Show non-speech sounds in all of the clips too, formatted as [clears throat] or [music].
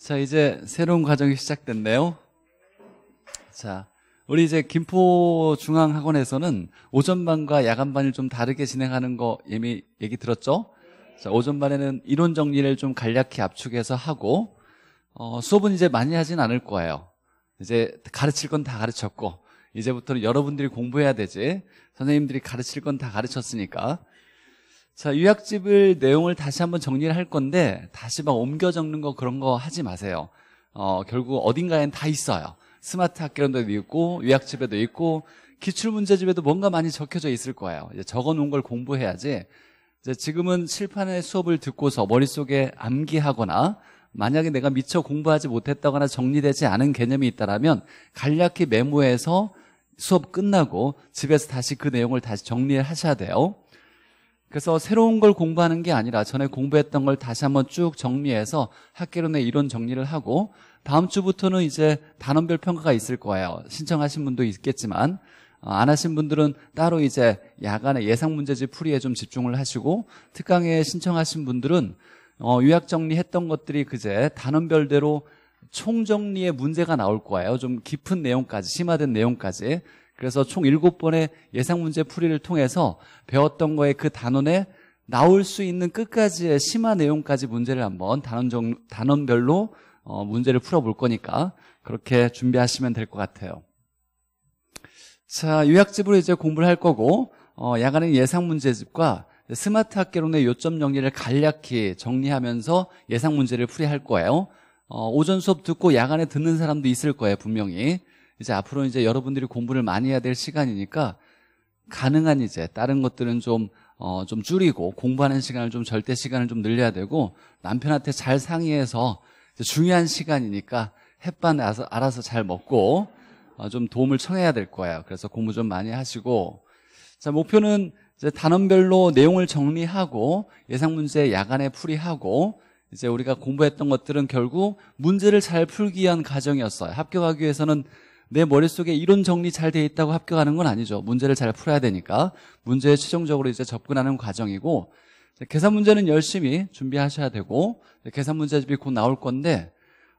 자, 이제 새로운 과정이 시작됐네요 자, 우리 이제 김포중앙학원에서는 오전반과 야간반을 좀 다르게 진행하는 거 이미 얘기 들었죠? 자, 오전반에는 이론 정리를 좀 간략히 압축해서 하고, 어, 수업은 이제 많이 하진 않을 거예요. 이제 가르칠 건 다 가르쳤고, 이제부터는 여러분들이 공부해야 되지. 선생님들이 가르칠 건 다 가르쳤으니까 자, 유약집을 내용을 다시 한번 정리를 할 건데 다시 막 옮겨 적는 거 그런 거 하지 마세요. 어, 결국 어딘가엔 다 있어요. 스마트 학교론도 있고 유약집에도 있고 기출문제집에도 뭔가 많이 적혀져 있을 거예요. 이제 적어 놓은 걸 공부해야지. 이제 지금은 칠판의 수업을 듣고서 머릿속에 암기하거나 만약에 내가 미처 공부하지 못했다거나 정리되지 않은 개념이 있다면 간략히 메모해서 수업 끝나고 집에서 다시 그 내용을 다시 정리를 하셔야 돼요. 그래서 새로운 걸 공부하는 게 아니라 전에 공부했던 걸 다시 한번 쭉 정리해서 학계론의 이론 정리를 하고 다음 주부터는 이제 단원별 평가가 있을 거예요. 신청하신 분도 있겠지만 어, 안 하신 분들은 따로 이제 야간에 예상 문제집 풀이에 좀 집중을 하시고 특강에 신청하신 분들은 어, 요약 정리했던 것들이 그제 단원별대로 총정리의 문제가 나올 거예요. 좀 깊은 내용까지 심화된 내용까지 그래서 총 7번의 예상 문제 풀이를 통해서 배웠던 거에 그 단원에 나올 수 있는 끝까지의 심화 내용까지 문제를 한번 단원정, 단원별로 어, 문제를 풀어볼 거니까 그렇게 준비하시면 될 것 같아요. 자, 요약집으로 이제 공부를 할 거고 어, 야간은 예상 문제집과 스마트 학개론의 요점 정리를 간략히 정리하면서 예상 문제를 풀이할 거예요. 어, 오전 수업 듣고 야간에 듣는 사람도 있을 거예요, 분명히. 이제 앞으로 이제 여러분들이 공부를 많이 해야 될 시간이니까 가능한 이제 다른 것들은 좀, 어, 좀 줄이고 공부하는 시간을 좀 절대 시간을 좀 늘려야 되고 남편한테 잘 상의해서 이제 중요한 시간이니까 햇반 알아서, 알아서 잘 먹고 어, 좀 도움을 청해야 될 거예요. 그래서 공부 좀 많이 하시고 자, 목표는 이제 단원별로 내용을 정리하고 예상 문제 야간에 풀이하고 이제 우리가 공부했던 것들은 결국 문제를 잘 풀기 위한 과정이었어요. 합격하기 위해서는 내 머릿속에 이론 정리 잘 돼 있다고 합격하는 건 아니죠. 문제를 잘 풀어야 되니까 문제에 최종적으로 이제 접근하는 과정이고 계산 문제는 열심히 준비하셔야 되고 계산 문제집이 곧 나올 건데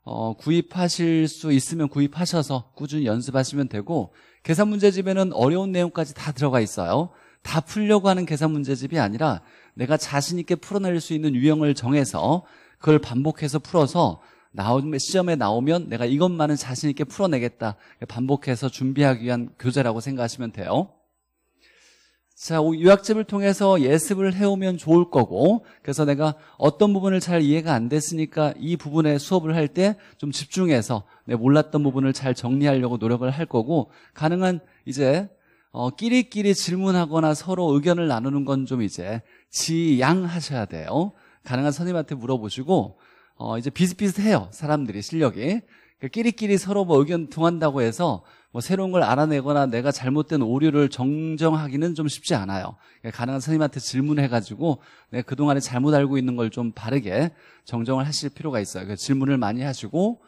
어, 구입하실 수 있으면 구입하셔서 꾸준히 연습하시면 되고 계산 문제집에는 어려운 내용까지 다 들어가 있어요. 다 풀려고 하는 계산 문제집이 아니라 내가 자신 있게 풀어낼 수 있는 유형을 정해서 그걸 반복해서 풀어서 시험에 나오면 내가 이것만은 자신 있게 풀어내겠다. 반복해서 준비하기 위한 교재라고 생각하시면 돼요. 자, 요약집을 통해서 예습을 해오면 좋을 거고, 그래서 내가 어떤 부분을 잘 이해가 안 됐으니까 이 부분에 수업을 할 때 좀 집중해서 내 몰랐던 부분을 잘 정리하려고 노력을 할 거고, 가능한 이제, 어, 끼리끼리 질문하거나 서로 의견을 나누는 건 좀 이제 지양 하셔야 돼요. 가능한 선생님한테 물어보시고, 어, 이제 비슷비슷해요. 사람들이 실력이. 그 끼리끼리 서로 뭐 의견 통한다고 해서 뭐 새로운 걸 알아내거나 내가 잘못된 오류를 정정하기는 좀 쉽지 않아요. 그 가능한 선생님한테 질문해가지고 내가 그동안에 잘못 알고 있는 걸 좀 바르게 정정을 하실 필요가 있어요. 그 질문을 많이 하시고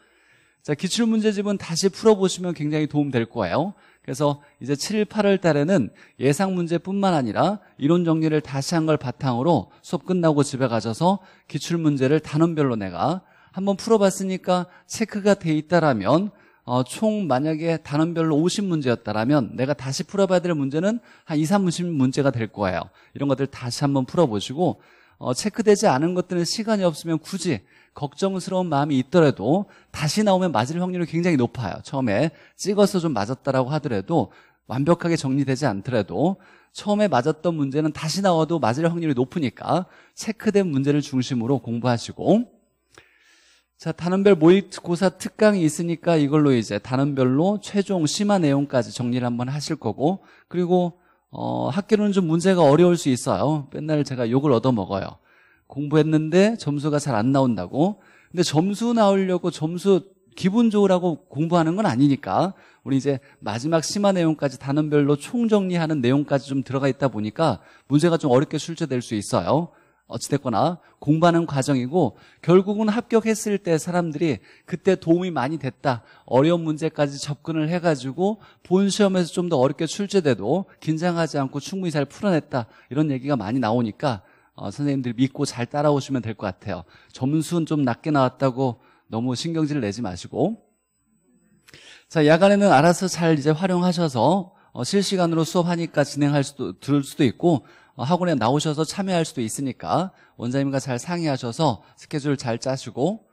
자 기출문제집은 다시 풀어보시면 굉장히 도움될 거예요. 그래서 이제 7, 8월 달에는 예상 문제뿐만 아니라 이론 정리를 다시 한 걸 바탕으로 수업 끝나고 집에 가셔서 기출 문제를 단원별로 내가 한번 풀어봤으니까 체크가 돼 있다라면 어, 총 만약에 단원별로 50문제였다라면 내가 다시 풀어봐야 될 문제는 한 2, 3문제가 될 거예요. 이런 것들 다시 한번 풀어보시고 어, 체크되지 않은 것들은 시간이 없으면 굳이 걱정스러운 마음이 있더라도 다시 나오면 맞을 확률이 굉장히 높아요. 처음에 찍어서 좀 맞았다라고 하더라도 완벽하게 정리되지 않더라도 처음에 맞았던 문제는 다시 나와도 맞을 확률이 높으니까 체크된 문제를 중심으로 공부하시고 자 단원별 모의고사 특강이 있으니까 이걸로 이제 단원별로 최종 심화 내용까지 정리를 한번 하실 거고 그리고 어, 학교는 좀 문제가 어려울 수 있어요 맨날 제가 욕을 얻어먹어요 공부했는데 점수가 잘 안 나온다고. 근데 점수 나오려고 점수 기분 좋으라고 공부하는 건 아니니까 우리 이제 마지막 심화 내용까지 단원별로 총정리하는 내용까지 좀 들어가 있다 보니까 문제가 좀 어렵게 출제될 수 있어요. 어찌됐거나 공부하는 과정이고 결국은 합격했을 때 사람들이 그때 도움이 많이 됐다 어려운 문제까지 접근을 해가지고 본 시험에서 좀 더 어렵게 출제돼도 긴장하지 않고 충분히 잘 풀어냈다 이런 얘기가 많이 나오니까 어, 선생님들 믿고 잘 따라오시면 될 것 같아요. 점수는 좀 낮게 나왔다고 너무 신경질 내지 마시고. 자, 야간에는 알아서 잘 이제 활용하셔서 어, 실시간으로 수업하니까 진행할 수도, 들을 수도 있고, 어, 학원에 나오셔서 참여할 수도 있으니까 원장님과 잘 상의하셔서 스케줄 잘 짜시고,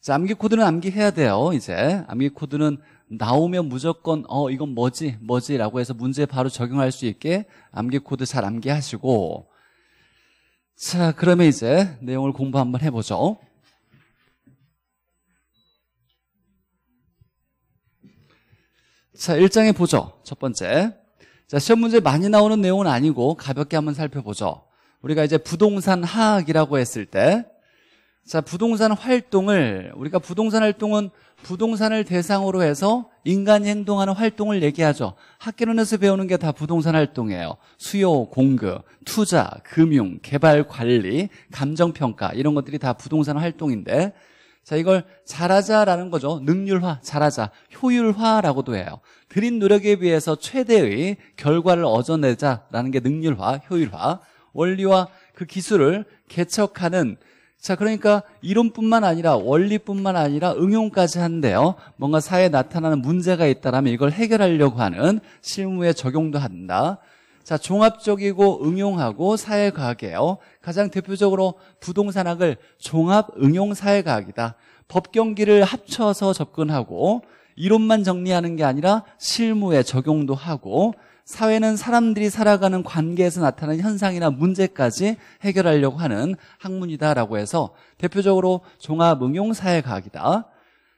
자, 암기 코드는 암기해야 돼요, 이제. 암기 코드는 나오면 무조건, 어, 이건 뭐지, 뭐지, 라고 해서 문제 바로 적용할 수 있게 암기 코드 잘 암기하시고, 자, 그러면 이제 내용을 공부 한번 해보죠. 자, 1장에 보죠. 첫 번째. 자, 시험 문제 많이 나오는 내용은 아니고 가볍게 한번 살펴보죠. 우리가 이제 부동산 하학이라고 했을 때, 자, 부동산 활동을, 우리가 부동산 활동은 부동산을 대상으로 해서 인간이 행동하는 활동을 얘기하죠. 학개론에서 배우는 게 다 부동산 활동이에요. 수요, 공급, 투자, 금융, 개발, 관리, 감정평가 이런 것들이 다 부동산 활동인데 자 이걸 잘하자라는 거죠. 능률화, 잘하자, 효율화라고도 해요. 드린 노력에 비해서 최대의 결과를 얻어내자라는 게 능률화, 효율화, 원리와 그 기술을 개척하는 자, 그러니까 이론뿐만 아니라 원리뿐만 아니라 응용까지 한데요. 뭔가 사회에 나타나는 문제가 있다라면 이걸 해결하려고 하는 실무에 적용도 한다. 자, 종합적이고 응용하고 사회과학이에요. 가장 대표적으로 부동산학을 종합 응용 사회과학이다. 법경기를 합쳐서 접근하고 이론만 정리하는 게 아니라 실무에 적용도 하고 사회는 사람들이 살아가는 관계에서 나타나는 현상이나 문제까지 해결하려고 하는 학문이다라고 해서 대표적으로 종합응용사회과학이다.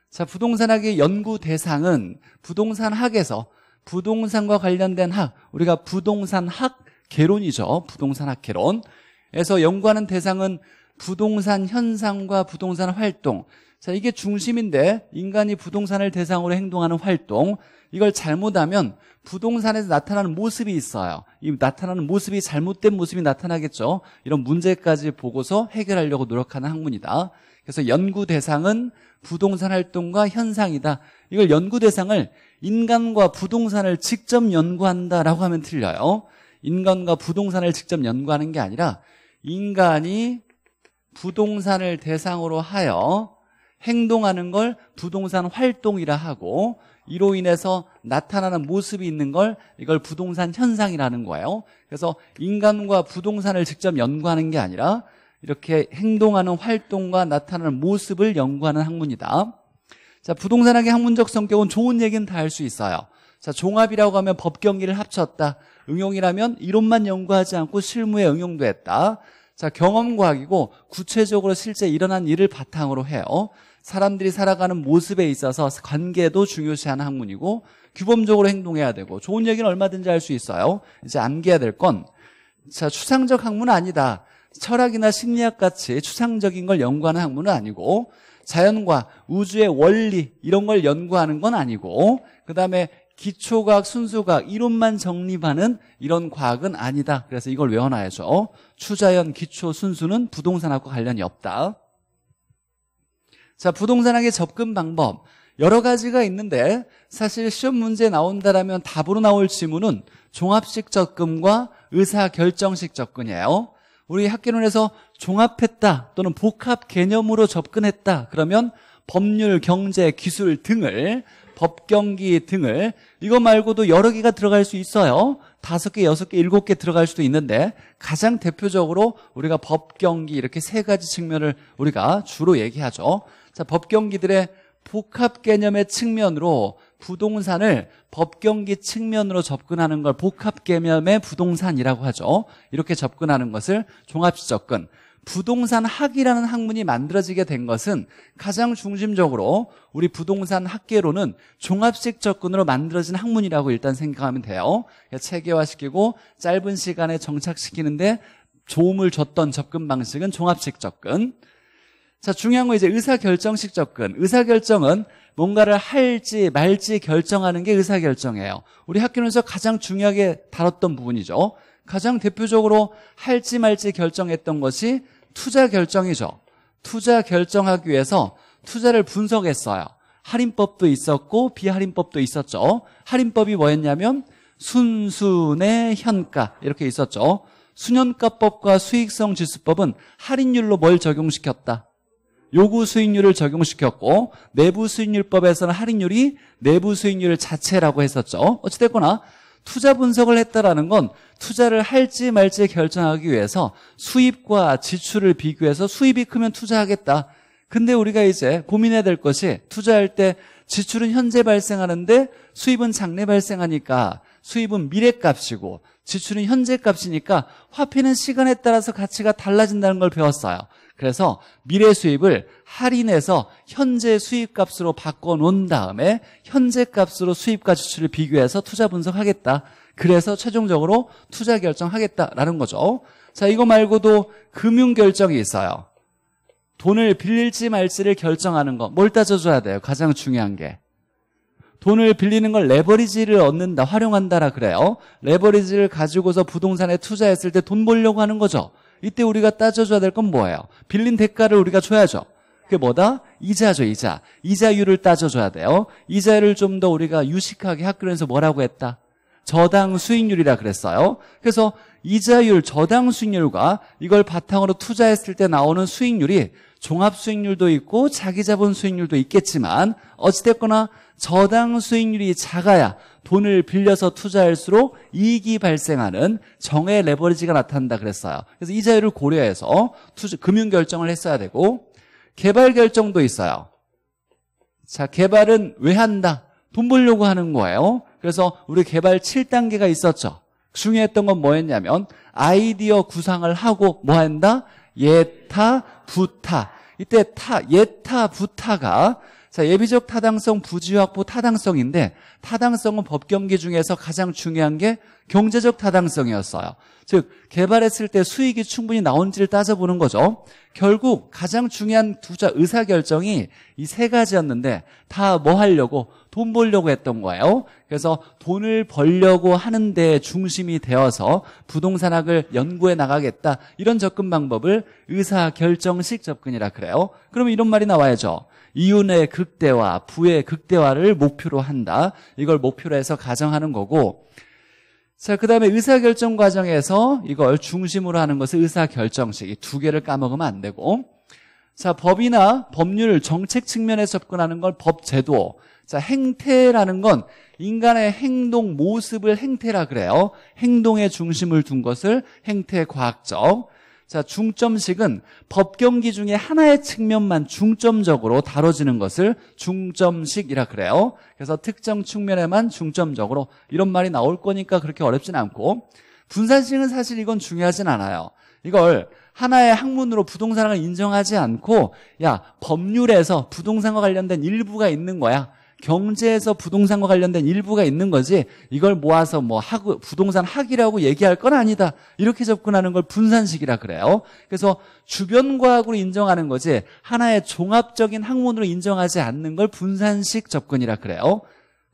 자, 부동산학의 연구 대상은 부동산학에서 부동산과 관련된 학, 우리가 부동산학 개론이죠. 부동산학 개론에서 연구하는 대상은 부동산 현상과 부동산 활동, 자, 이게 중심인데 인간이 부동산을 대상으로 행동하는 활동 이걸 잘못하면 부동산에서 나타나는 모습이 있어요. 이 나타나는 모습이 잘못된 모습이 나타나겠죠. 이런 문제까지 보고서 해결하려고 노력하는 학문이다. 그래서 연구 대상은 부동산 활동과 현상이다. 이걸 연구 대상을 인간과 부동산을 직접 연구한다라고 하면 틀려요. 인간과 부동산을 직접 연구하는 게 아니라 인간이 부동산을 대상으로 하여 행동하는 걸 부동산 활동이라 하고 이로 인해서 나타나는 모습이 있는 걸 이걸 부동산 현상이라는 거예요 그래서 인간과 부동산을 직접 연구하는 게 아니라 이렇게 행동하는 활동과 나타나는 모습을 연구하는 학문이다 자 부동산학의 학문적 성격은 좋은 얘기는 다 할 수 있어요 자 종합이라고 하면 법경기를 합쳤다 응용이라면 이론만 연구하지 않고 실무에 응용도 했다 자 경험과학이고 구체적으로 실제 일어난 일을 바탕으로 해요 사람들이 살아가는 모습에 있어서 관계도 중요시하는 학문이고 규범적으로 행동해야 되고 좋은 얘기는 얼마든지 할 수 있어요. 이제 암기해야 될 건 자, 추상적 학문은 아니다. 철학이나 심리학 같이 추상적인 걸 연구하는 학문은 아니고 자연과 우주의 원리 이런 걸 연구하는 건 아니고 그다음에 기초과학, 순수과학 이론만 정립하는 이런 과학은 아니다. 그래서 이걸 외워놔야죠. 추자연, 기초, 순수는 부동산학과 관련이 없다. 자, 부동산학의 접근 방법. 여러 가지가 있는데 사실 시험 문제 나온다라면 답으로 나올 지문은 종합식 접근과 의사결정식 접근이에요. 우리 학기론에서 종합했다 또는 복합 개념으로 접근했다 그러면 법률, 경제, 기술 등을 법경기 등을 이거 말고도 여러 개가 들어갈 수 있어요. 다섯 개, 여섯 개, 일곱 개 들어갈 수도 있는데 가장 대표적으로 우리가 법경기 이렇게 세 가지 측면을 우리가 주로 얘기하죠. 자, 법경기들의 복합 개념의 측면으로 부동산을 법경기 측면으로 접근하는 걸 복합 개념의 부동산이라고 하죠. 이렇게 접근하는 것을 종합적 접근. 부동산 학이라는 학문이 만들어지게 된 것은 가장 중심적으로 우리 부동산 학계로는 종합식 접근으로 만들어진 학문이라고 일단 생각하면 돼요. 그러니까 체계화시키고 짧은 시간에 정착시키는데 도움을 줬던 접근 방식은 종합식 접근. 자, 중요한 건 이제 의사결정식 접근. 의사결정은 뭔가를 할지 말지 결정하는 게 의사결정이에요. 우리 학교에서 가장 중요하게 다뤘던 부분이죠. 가장 대표적으로 할지 말지 결정했던 것이 투자 결정이죠. 투자 결정하기 위해서 투자를 분석했어요. 할인법도 있었고 비할인법도 있었죠. 할인법이 뭐였냐면 순순의 현가 이렇게 있었죠. 순현가법과 수익성 지수법은 할인율로 뭘 적용시켰다? 요구 수익률을 적용시켰고 내부 수익률법에서는 할인율이 내부 수익률 자체라고 했었죠. 어찌됐거나 투자 분석을 했다라는 건 투자를 할지 말지 결정하기 위해서 수입과 지출을 비교해서 수입이 크면 투자하겠다. 근데 우리가 이제 고민해야 될 것이 투자할 때 지출은 현재 발생하는데 수입은 장래 발생하니까 수입은 미래값이고 지출은 현재값이니까 화폐는 시간에 따라서 가치가 달라진다는 걸 배웠어요. 그래서 미래 수입을 할인해서 현재 수입값으로 바꿔놓은 다음에 현재 값으로 수입과 지출을 비교해서 투자 분석하겠다. 그래서 최종적으로 투자 결정하겠다라는 거죠. 자, 이거 말고도 금융 결정이 있어요. 돈을 빌릴지 말지를 결정하는 거. 뭘 따져줘야 돼요? 가장 중요한 게. 돈을 빌리는 걸 레버리지를 얻는다, 활용한다라 그래요. 레버리지를 가지고서 부동산에 투자했을 때 돈 벌려고 하는 거죠. 이때 우리가 따져줘야 될 건 뭐예요? 빌린 대가를 우리가 줘야죠. 그게 뭐다? 이자죠, 이자. 이자율을 따져줘야 돼요. 이자를 좀 더 우리가 유식하게 학교에서 뭐라고 했다? 저당 수익률이라 그랬어요. 그래서 이자율, 저당 수익률과 이걸 바탕으로 투자했을 때 나오는 수익률이 종합 수익률도 있고 자기 자본 수익률도 있겠지만 어찌됐거나 저당 수익률이 작아야 돈을 빌려서 투자할수록 이익이 발생하는 정의 레버리지가 나타난다 그랬어요. 그래서 이 자유를 고려해서 투자, 금융 결정을 했어야 되고 개발 결정도 있어요. 자, 개발은 왜 한다? 돈 벌려고 하는 거예요. 그래서 우리 개발 7단계가 있었죠. 중요했던 건 뭐였냐면 아이디어 구상을 하고 뭐 한다? 예타, 부타. 이때 타, 예타, 부타가 자, 예비적 타당성, 부지확보 타당성인데 타당성은 법 경기 중에서 가장 중요한 게 경제적 타당성이었어요. 즉 개발했을 때 수익이 충분히 나온지를 따져보는 거죠. 결국 가장 중요한 투자 의사 결정이 이 세 가지였는데 다 뭐 하려고 돈 벌려고 했던 거예요. 그래서 돈을 벌려고 하는 데 중심이 되어서 부동산학을 연구해 나가겠다. 이런 접근 방법을 의사 결정식 접근이라 그래요. 그러면 이런 말이 나와야죠. 이윤의 극대화, 부의 극대화를 목표로 한다. 이걸 목표로 해서 가정하는 거고 자, 그 다음에 의사결정 과정에서 이걸 중심으로 하는 것을 의사결정식. 이 두 개를 까먹으면 안 되고. 자, 법이나 법률, 정책 측면에서 접근하는 걸 법제도. 자, 행태라는 건 인간의 행동, 모습을 행태라 그래요. 행동의 중심을 둔 것을 행태 과학적. 자, 중점식은 법경기 중에 하나의 측면만 중점적으로 다뤄지는 것을 중점식이라 그래요. 그래서 특정 측면에만 중점적으로 이런 말이 나올 거니까 그렇게 어렵진 않고 분산식은 사실 이건 중요하진 않아요. 이걸 하나의 학문으로 부동산을 인정하지 않고 야 법률에서 부동산과 관련된 일부가 있는 거야 경제에서 부동산과 관련된 일부가 있는 거지 이걸 모아서 뭐 학, 부동산 학이라고 얘기할 건 아니다. 이렇게 접근하는 걸 분산식이라 그래요. 그래서 주변과학으로 인정하는 거지 하나의 종합적인 학문으로 인정하지 않는 걸 분산식 접근이라 그래요.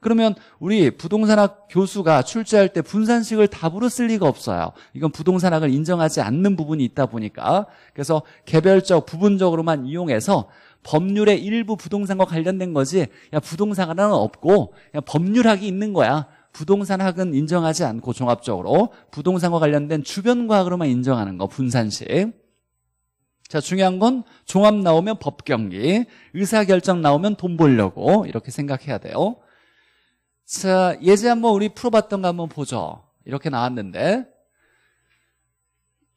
그러면 우리 부동산학 교수가 출제할 때 분산식을 답으로 쓸 리가 없어요. 이건 부동산학을 인정하지 않는 부분이 있다 보니까 그래서 개별적 부분적으로만 이용해서 법률의 일부 부동산과 관련된 거지 야 부동산은 없고 야 법률학이 있는 거야 부동산학은 인정하지 않고 종합적으로 부동산과 관련된 주변과학으로만 인정하는 거 분산식 자 중요한 건 종합 나오면 법경기 의사결정 나오면 돈 벌려고 이렇게 생각해야 돼요 자 예제 한번 우리 풀어봤던 거 한번 보죠 이렇게 나왔는데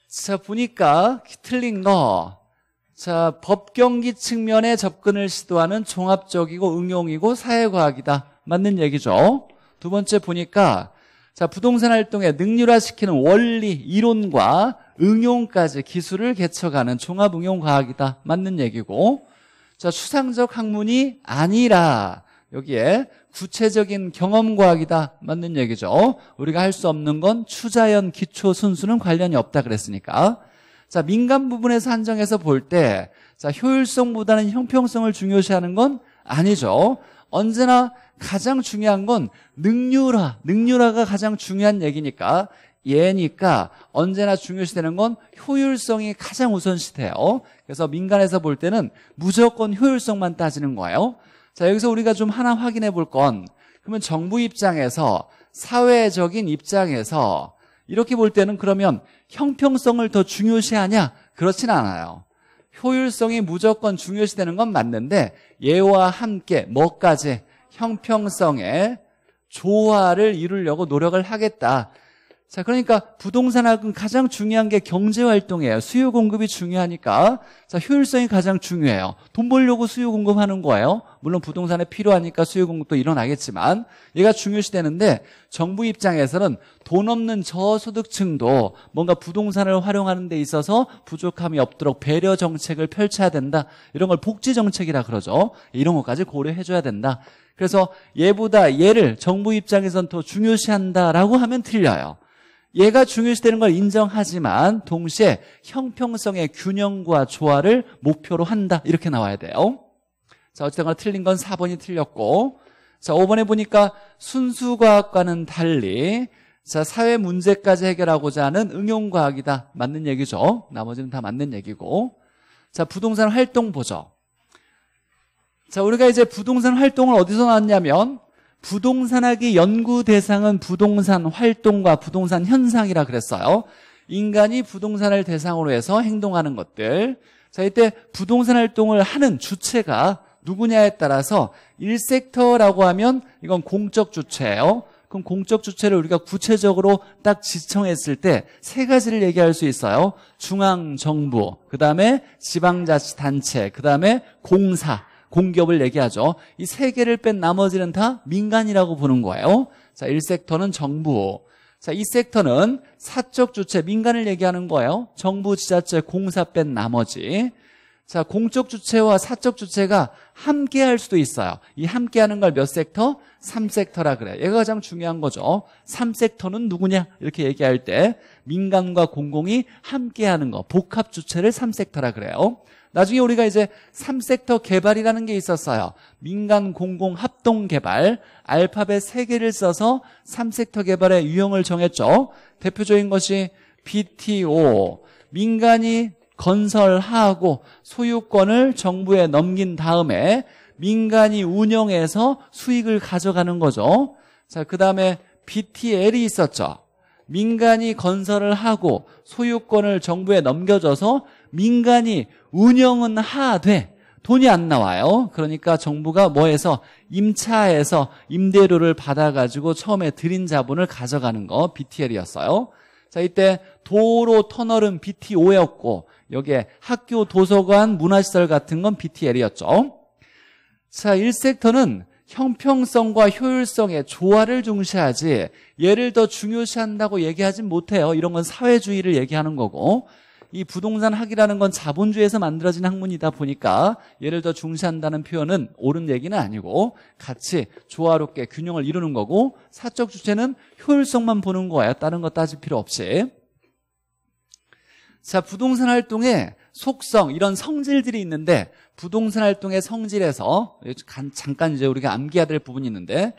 자 보니까 틀린 거 자, 법경기 측면의 접근을 시도하는 종합적이고 응용이고 사회과학이다. 맞는 얘기죠. 두 번째 보니까 자, 부동산 활동에 능률화시키는 원리, 이론과 응용까지 기술을 개척하는 종합응용과학이다. 맞는 얘기고. 자, 추상적 학문이 아니라 여기에 구체적인 경험과학이다. 맞는 얘기죠. 우리가 할 수 없는 건 추자연 기초 순수는 관련이 없다 그랬으니까. 자, 민간 부분에서 한정해서 볼 때, 자, 효율성보다는 형평성을 중요시하는 건 아니죠. 언제나 가장 중요한 건 능률화, 능률화가 가장 중요한 얘기니까 예니까 언제나 중요시되는 건 효율성이 가장 우선시돼요. 그래서 민간에서 볼 때는 무조건 효율성만 따지는 거예요. 자, 여기서 우리가 좀 하나 확인해 볼 건, 그러면 정부 입장에서, 사회적인 입장에서 이렇게 볼 때는 그러면 형평성을 더 중요시하냐? 그렇진 않아요. 효율성이 무조건 중요시되는 건 맞는데 예와 함께 뭐까지 형평성의 조화를 이루려고 노력을 하겠다. 자, 그러니까 부동산학은 가장 중요한 게 경제 활동이에요. 수요 공급이 중요하니까. 자, 효율성이 가장 중요해요. 돈 벌려고 수요 공급하는 거예요. 물론 부동산에 필요하니까 수요 공급도 일어나겠지만 얘가 중요시 되는데 정부 입장에서는 돈 없는 저소득층도 뭔가 부동산을 활용하는 데 있어서 부족함이 없도록 배려 정책을 펼쳐야 된다. 이런 걸 복지 정책이라 그러죠. 이런 것까지 고려해 줘야 된다. 그래서 얘보다 얘를 정부 입장에선 더 중요시한다라고 하면 틀려요. 얘가 중요시되는 걸 인정하지만 동시에 형평성의 균형과 조화를 목표로 한다 이렇게 나와야 돼요 자 어쨌든 틀린 건 4번이 틀렸고 자 5번에 보니까 순수과학과는 달리 자 사회 문제까지 해결하고자 하는 응용과학이다 맞는 얘기죠 나머지는 다 맞는 얘기고 자 부동산 활동 보죠 자 우리가 이제 부동산 활동을 어디서 나왔냐면 부동산학이 연구 대상은 부동산 활동과 부동산 현상이라 그랬어요. 인간이 부동산을 대상으로 해서 행동하는 것들. 자, 이때 부동산 활동을 하는 주체가 누구냐에 따라서 1섹터라고 하면 이건 공적 주체예요. 그럼 공적 주체를 우리가 구체적으로 딱 지청했을 때 세 가지를 얘기할 수 있어요. 중앙정부, 그 다음에 지방자치단체, 그 다음에 공사. 공기업을 얘기하죠. 이 세 개를 뺀 나머지는 다 민간이라고 보는 거예요. 자, 1섹터는 정부. 자, 이 섹터는 사적 주체, 민간을 얘기하는 거예요. 정부, 지자체, 공사 뺀 나머지. 자, 공적 주체와 사적 주체가 함께 할 수도 있어요. 이 함께 하는 걸 몇 섹터? 3섹터라 그래요. 얘가 가장 중요한 거죠. 3섹터는 누구냐? 이렇게 얘기할 때 민간과 공공이 함께 하는 거, 복합 주체를 3섹터라 그래요. 나중에 우리가 이제 3섹터 개발이라는 게 있었어요. 민간 공공 합동 개발, 알파벳 3개를 써서 3섹터 개발의 유형을 정했죠. 대표적인 것이 BTO, 민간이 건설하고 소유권을 정부에 넘긴 다음에 민간이 운영해서 수익을 가져가는 거죠. 자, 그 다음에 BTL이 있었죠. 민간이 건설을 하고 소유권을 정부에 넘겨줘서 민간이 운영은 하되 돈이 안 나와요. 그러니까 정부가 뭐해서 임차해서 임대료를 받아가지고 처음에 들인 자본을 가져가는 거 BTL이었어요. 자 이때 도로 터널은 BTO였고 여기에 학교, 도서관, 문화시설 같은 건 BTL이었죠. 자, 1섹터는 형평성과 효율성의 조화를 중시하지 얘를 더 중요시한다고 얘기하진 못해요. 이런 건 사회주의를 얘기하는 거고 이 부동산 학이라는 건 자본주의에서 만들어진 학문이다 보니까 예를 더 중시한다는 표현은 옳은 얘기는 아니고 같이 조화롭게 균형을 이루는 거고 사적 주체는 효율성만 보는 거예요. 다른 거 따질 필요 없이. 자, 부동산 활동의 속성, 이런 성질들이 있는데 부동산 활동의 성질에서 잠깐 이제 우리가 암기해야 될 부분이 있는데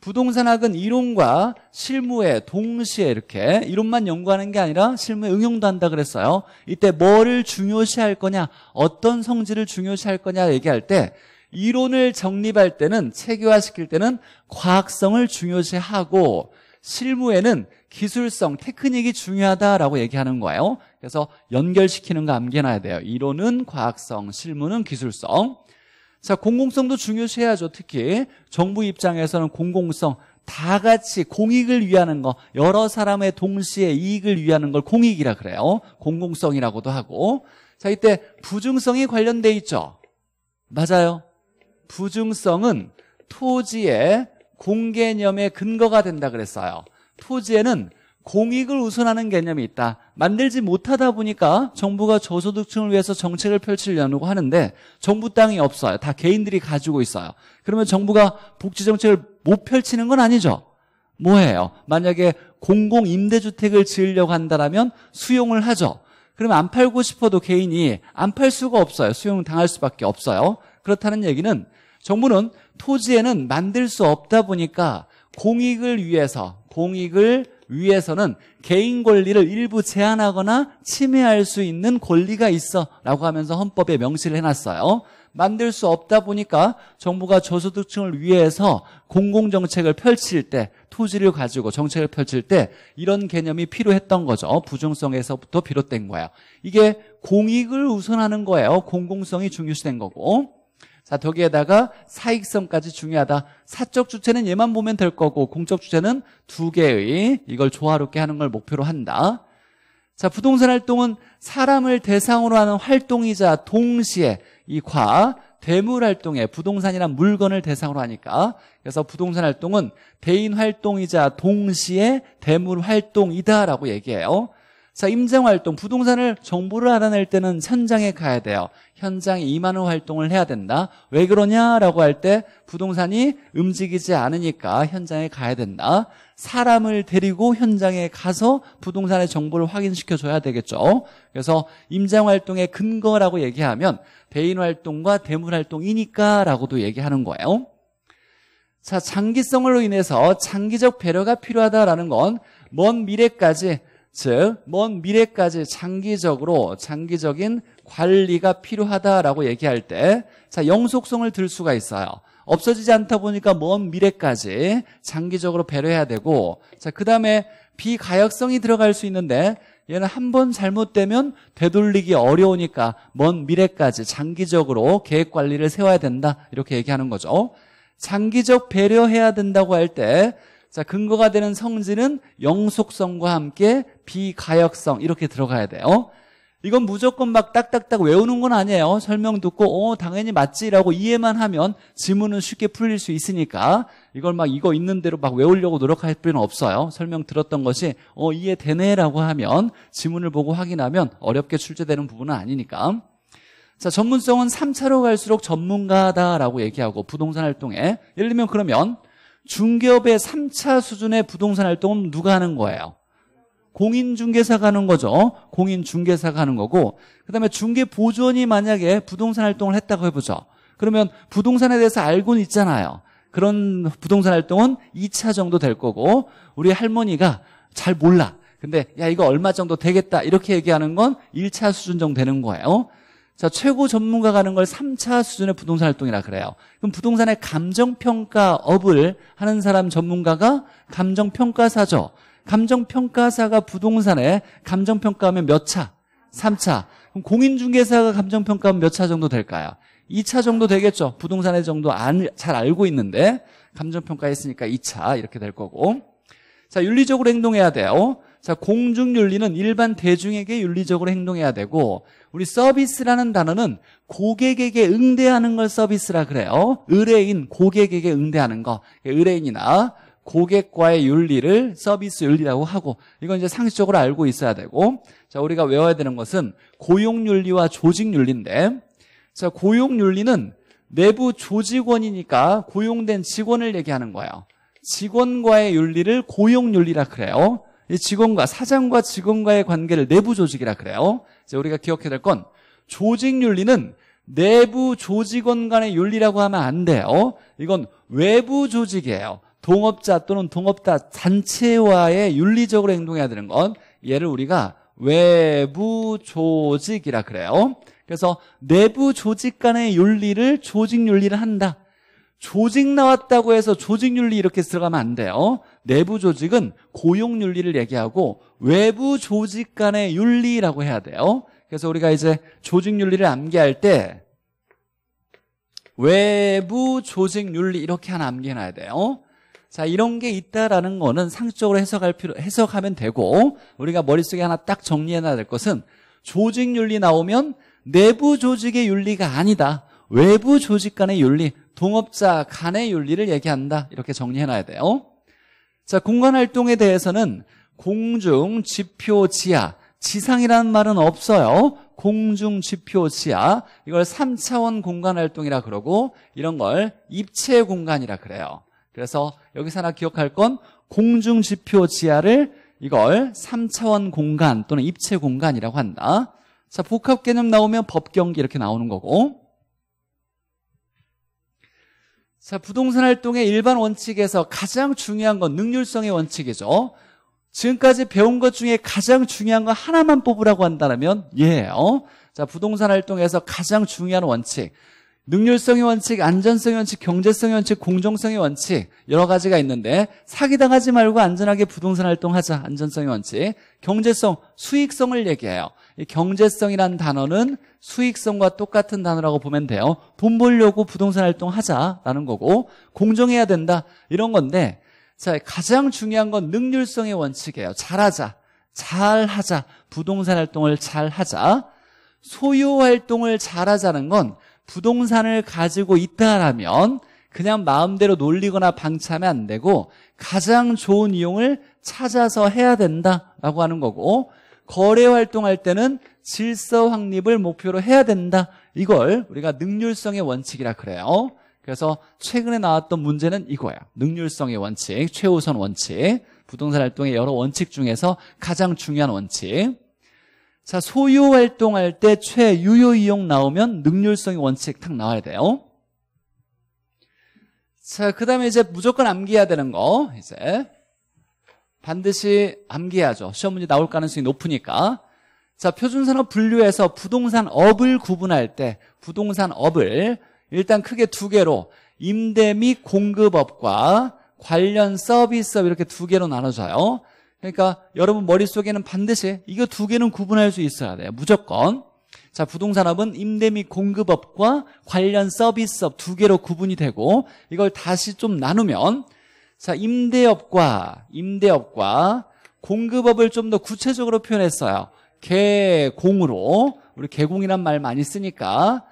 부동산학은 이론과 실무에 동시에 이렇게 이론만 연구하는 게 아니라 실무에 응용도 한다 그랬어요. 이때 뭐를 중요시할 거냐, 어떤 성질을 중요시할 거냐 얘기할 때 이론을 정립할 때는 체계화시킬 때는 과학성을 중요시하고 실무에는 기술성, 테크닉이 중요하다라고 얘기하는 거예요. 그래서 연결시키는 거 암기해놔야 돼요 이론은 과학성, 실무는 기술성 자 공공성도 중요시해야죠 특히 정부 입장에서는 공공성 다 같이 공익을 위하는 거 여러 사람의 동시에 이익을 위하는 걸 공익이라 그래요 공공성이라고도 하고 자 이때 부증성이 관련돼 있죠 맞아요 부증성은 토지의 공개념의 근거가 된다 그랬어요 토지에는 공익을 우선하는 개념이 있다. 만들지 못하다 보니까 정부가 저소득층을 위해서 정책을 펼치려고 하는데 정부 땅이 없어요. 다 개인들이 가지고 있어요. 그러면 정부가 복지 정책을 못 펼치는 건 아니죠. 뭐예요? 만약에 공공 임대주택을 지으려고 한다라면 수용을 하죠. 그러면 안 팔고 싶어도 개인이 안 팔 수가 없어요. 수용 당할 수밖에 없어요. 그렇다는 얘기는 정부는 토지에는 만들 수 없다 보니까 공익을 위해서 공익을 위에서는 개인 권리를 일부 제한하거나 침해할 수 있는 권리가 있어 라고 하면서 헌법에 명시를 해놨어요 만들 수 없다 보니까 정부가 저소득층을 위해서 공공정책을 펼칠 때 토지를 가지고 정책을 펼칠 때 이런 개념이 필요했던 거죠 부정성에서부터 비롯된 거예요 이게 공익을 우선하는 거예요 공공성이 중요시된 거고 자, 여기에다가 사익성까지 중요하다. 사적 주체는 얘만 보면 될 거고 공적 주체는 두 개의 이걸 조화롭게 하는 걸 목표로 한다. 자, 부동산 활동은 사람을 대상으로 하는 활동이자 동시에 이 과, 대물 활동에 부동산이란 물건을 대상으로 하니까 그래서 부동산 활동은 대인 활동이자 동시에 대물 활동이다라고 얘기해요. 자, 임장활동 부동산을 정보를 알아낼 때는 현장에 가야 돼요. 현장에 임하는 활동을 해야 된다. 왜 그러냐라고 할 때 부동산이 움직이지 않으니까 현장에 가야 된다. 사람을 데리고 현장에 가서 부동산의 정보를 확인시켜줘야 되겠죠. 그래서 임장활동의 근거라고 얘기하면 대인활동과 대물활동이니까 라고도 얘기하는 거예요. 자, 장기성으로 인해서 장기적 배려가 필요하다라는 건 먼 미래까지 즉, 먼 미래까지 장기적으로, 장기적인 관리가 필요하다라고 얘기할 때, 자, 영속성을 들 수가 있어요. 없어지지 않다 보니까 먼 미래까지 장기적으로 배려해야 되고, 자, 그 다음에 비가역성이 들어갈 수 있는데, 얘는 한번 잘못되면 되돌리기 어려우니까 먼 미래까지 장기적으로 계획 관리를 세워야 된다. 이렇게 얘기하는 거죠. 장기적 배려해야 된다고 할 때, 자, 근거가 되는 성질은 영속성과 함께 비가역성 이렇게 들어가야 돼요. 이건 무조건 막 딱딱딱 외우는 건 아니에요. 설명 듣고 어 당연히 맞지라고 이해만 하면 지문은 쉽게 풀릴 수 있으니까 이걸 막 이거 있는 대로 막 외우려고 노력할 필요는 없어요. 설명 들었던 것이 어 이해되네라고 하면 지문을 보고 확인하면 어렵게 출제되는 부분은 아니니까. 자 전문성은 3차로 갈수록 전문가다라고 얘기하고 부동산 활동에 예를 들면 그러면 중기업의 3차 수준의 부동산 활동은 누가 하는 거예요? 공인중개사 가는 거죠. 공인중개사 가는 거고 그다음에 중개보조원이 만약에 부동산 활동을 했다고 해보죠. 그러면 부동산에 대해서 알고는 있잖아요. 그런 부동산 활동은 2차 정도 될 거고 우리 할머니가 잘 몰라. 근데 야 이거 얼마 정도 되겠다 이렇게 얘기하는 건 1차 수준 정도 되는 거예요. 자 최고 전문가 가는 걸 3차 수준의 부동산 활동이라 그래요. 그럼 부동산의 감정평가업을 하는 사람 전문가가 감정평가사죠. 감정평가사가 부동산에 감정평가하면 몇 차? 3차. 그럼 공인중개사가 감정평가하면 몇 차 정도 될까요? 2차 정도 되겠죠. 부동산의 정도 안, 잘 알고 있는데 감정평가했으니까 2차 이렇게 될 거고 자 윤리적으로 행동해야 돼요. 자 공중윤리는 일반 대중에게 윤리적으로 행동해야 되고 우리 서비스라는 단어는 고객에게 응대하는 걸 서비스라 그래요. 의뢰인 고객에게 응대하는 거 의뢰인이나 고객과의 윤리를 서비스 윤리라고 하고 이건 이제 상식적으로 알고 있어야 되고 자 우리가 외워야 되는 것은 고용윤리와 조직윤리인데 자 고용윤리는 내부 조직원이니까 고용된 직원을 얘기하는 거예요 직원과의 윤리를 고용윤리라 그래요 이 직원과 사장과 직원과의 관계를 내부 조직이라 그래요 이제 우리가 기억해야 될 건 조직윤리는 내부 조직원 간의 윤리라고 하면 안 돼요 이건 외부 조직이에요 동업자 또는 동업자 단체와의 윤리적으로 행동해야 되는 건 얘를 우리가 외부 조직이라 그래요. 그래서 내부 조직 간의 윤리를 조직 윤리를 한다. 조직 나왔다고 해서 조직 윤리 이렇게 들어가면 안 돼요. 내부 조직은 고용 윤리를 얘기하고 외부 조직 간의 윤리라고 해야 돼요. 그래서 우리가 이제 조직 윤리를 암기할 때 외부 조직 윤리 이렇게 하나 암기해놔야 돼요. 자, 이런 게 있다라는 거는 상적으로 해석할 필요, 해석하면 되고, 우리가 머릿속에 하나 딱 정리해놔야 될 것은, 조직 윤리 나오면 내부 조직의 윤리가 아니다. 외부 조직 간의 윤리, 동업자 간의 윤리를 얘기한다. 이렇게 정리해놔야 돼요. 자, 공간 활동에 대해서는 공중, 지표, 지하, 지상이라는 말은 없어요. 공중, 지표, 지하. 이걸 3차원 공간 활동이라 그러고, 이런 걸 입체 공간이라 그래요. 그래서 여기서 하나 기억할 건 공중지표 지하를 이걸 3차원 공간 또는 입체 공간이라고 한다. 자, 복합 개념 나오면 법경기 이렇게 나오는 거고 자, 부동산 활동의 일반 원칙에서 가장 중요한 건 능률성의 원칙이죠. 지금까지 배운 것 중에 가장 중요한 거 하나만 뽑으라고 한다면 예, 요 자, 부동산 활동에서 가장 중요한 원칙. 능률성의 원칙, 안전성의 원칙, 경제성의 원칙, 공정성의 원칙 여러 가지가 있는데 사기당하지 말고 안전하게 부동산 활동하자 안전성의 원칙 경제성, 수익성을 얘기해요 이 경제성이라는 단어는 수익성과 똑같은 단어라고 보면 돼요 돈 벌려고 부동산 활동하자라는 거고 공정해야 된다 이런 건데 자 가장 중요한 건 능률성의 원칙이에요 잘하자, 잘하자, 부동산 활동을 잘하자 소유 활동을 잘하자는 건 부동산을 가지고 있다라면 그냥 마음대로 놀리거나 방치하면 안 되고 가장 좋은 이용을 찾아서 해야 된다라고 하는 거고 거래 활동할 때는 질서 확립을 목표로 해야 된다. 이걸 우리가 능률성의 원칙이라 그래요. 그래서 최근에 나왔던 문제는 이거야. 능률성의 원칙, 최우선 원칙, 부동산 활동의 여러 원칙 중에서 가장 중요한 원칙. 자, 소유 활동할 때 최유효 이용 나오면 능률성의 원칙 탁 나와야 돼요. 자, 그 다음에 이제 무조건 암기해야 되는 거, 이제. 반드시 암기해야죠. 시험 문제 나올 가능성이 높으니까. 자, 표준산업 분류에서 부동산업을 구분할 때, 부동산업을 일단 크게 두 개로 임대 및 공급업과 관련 서비스업 이렇게 두 개로 나눠져요. 그러니까 여러분 머릿속에는 반드시 이거 두 개는 구분할 수 있어야 돼요. 무조건. 자, 부동산업은 임대 및 공급업과 관련 서비스업 두 개로 구분이 되고 이걸 다시 좀 나누면 자, 임대업과 임대업과 공급업을 좀 더 구체적으로 표현했어요. 개공으로 우리 개공이란 말 많이 쓰니까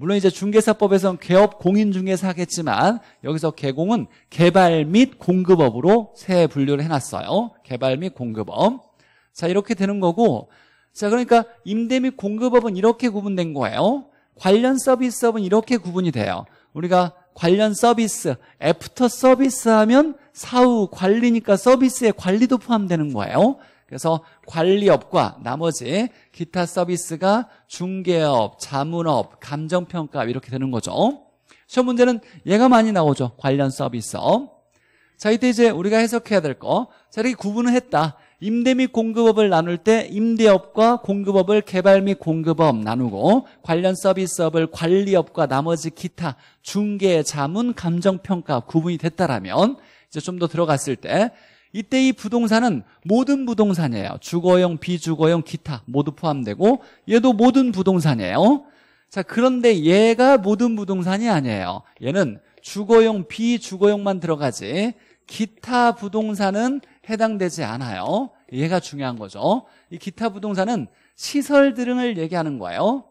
물론 이제 중개사법에서는 개업 공인중개사 하겠지만 여기서 개공은 개발 및 공급업으로 세 분류를 해놨어요. 개발 및 공급업. 자 이렇게 되는 거고 자 그러니까 임대 및 공급업은 이렇게 구분된 거예요. 관련 서비스업은 이렇게 구분이 돼요. 우리가 관련 서비스, 애프터 서비스 하면 사후 관리니까 서비스의 관리도 포함되는 거예요. 그래서 관리업과 나머지 기타 서비스가 중개업, 자문업, 감정평가 이렇게 되는 거죠. 시험 문제는 얘가 많이 나오죠. 관련 서비스업. 자, 이때 이제 우리가 해석해야 될 거. 자, 이렇게 구분을 했다. 임대 및 공급업을 나눌 때 임대업과 공급업을 개발 및 공급업 나누고 관련 서비스업을 관리업과 나머지 기타 중개, 자문, 감정평가 구분이 됐다라면 이제 좀 더 들어갔을 때 이때 이 부동산은 모든 부동산이에요. 주거용, 비주거용, 기타 모두 포함되고 얘도 모든 부동산이에요. 자, 그런데 얘가 모든 부동산이 아니에요. 얘는 주거용, 비주거용만 들어가지 기타 부동산은 해당되지 않아요. 얘가 중요한 거죠. 이 기타 부동산은 시설 등을 얘기하는 거예요.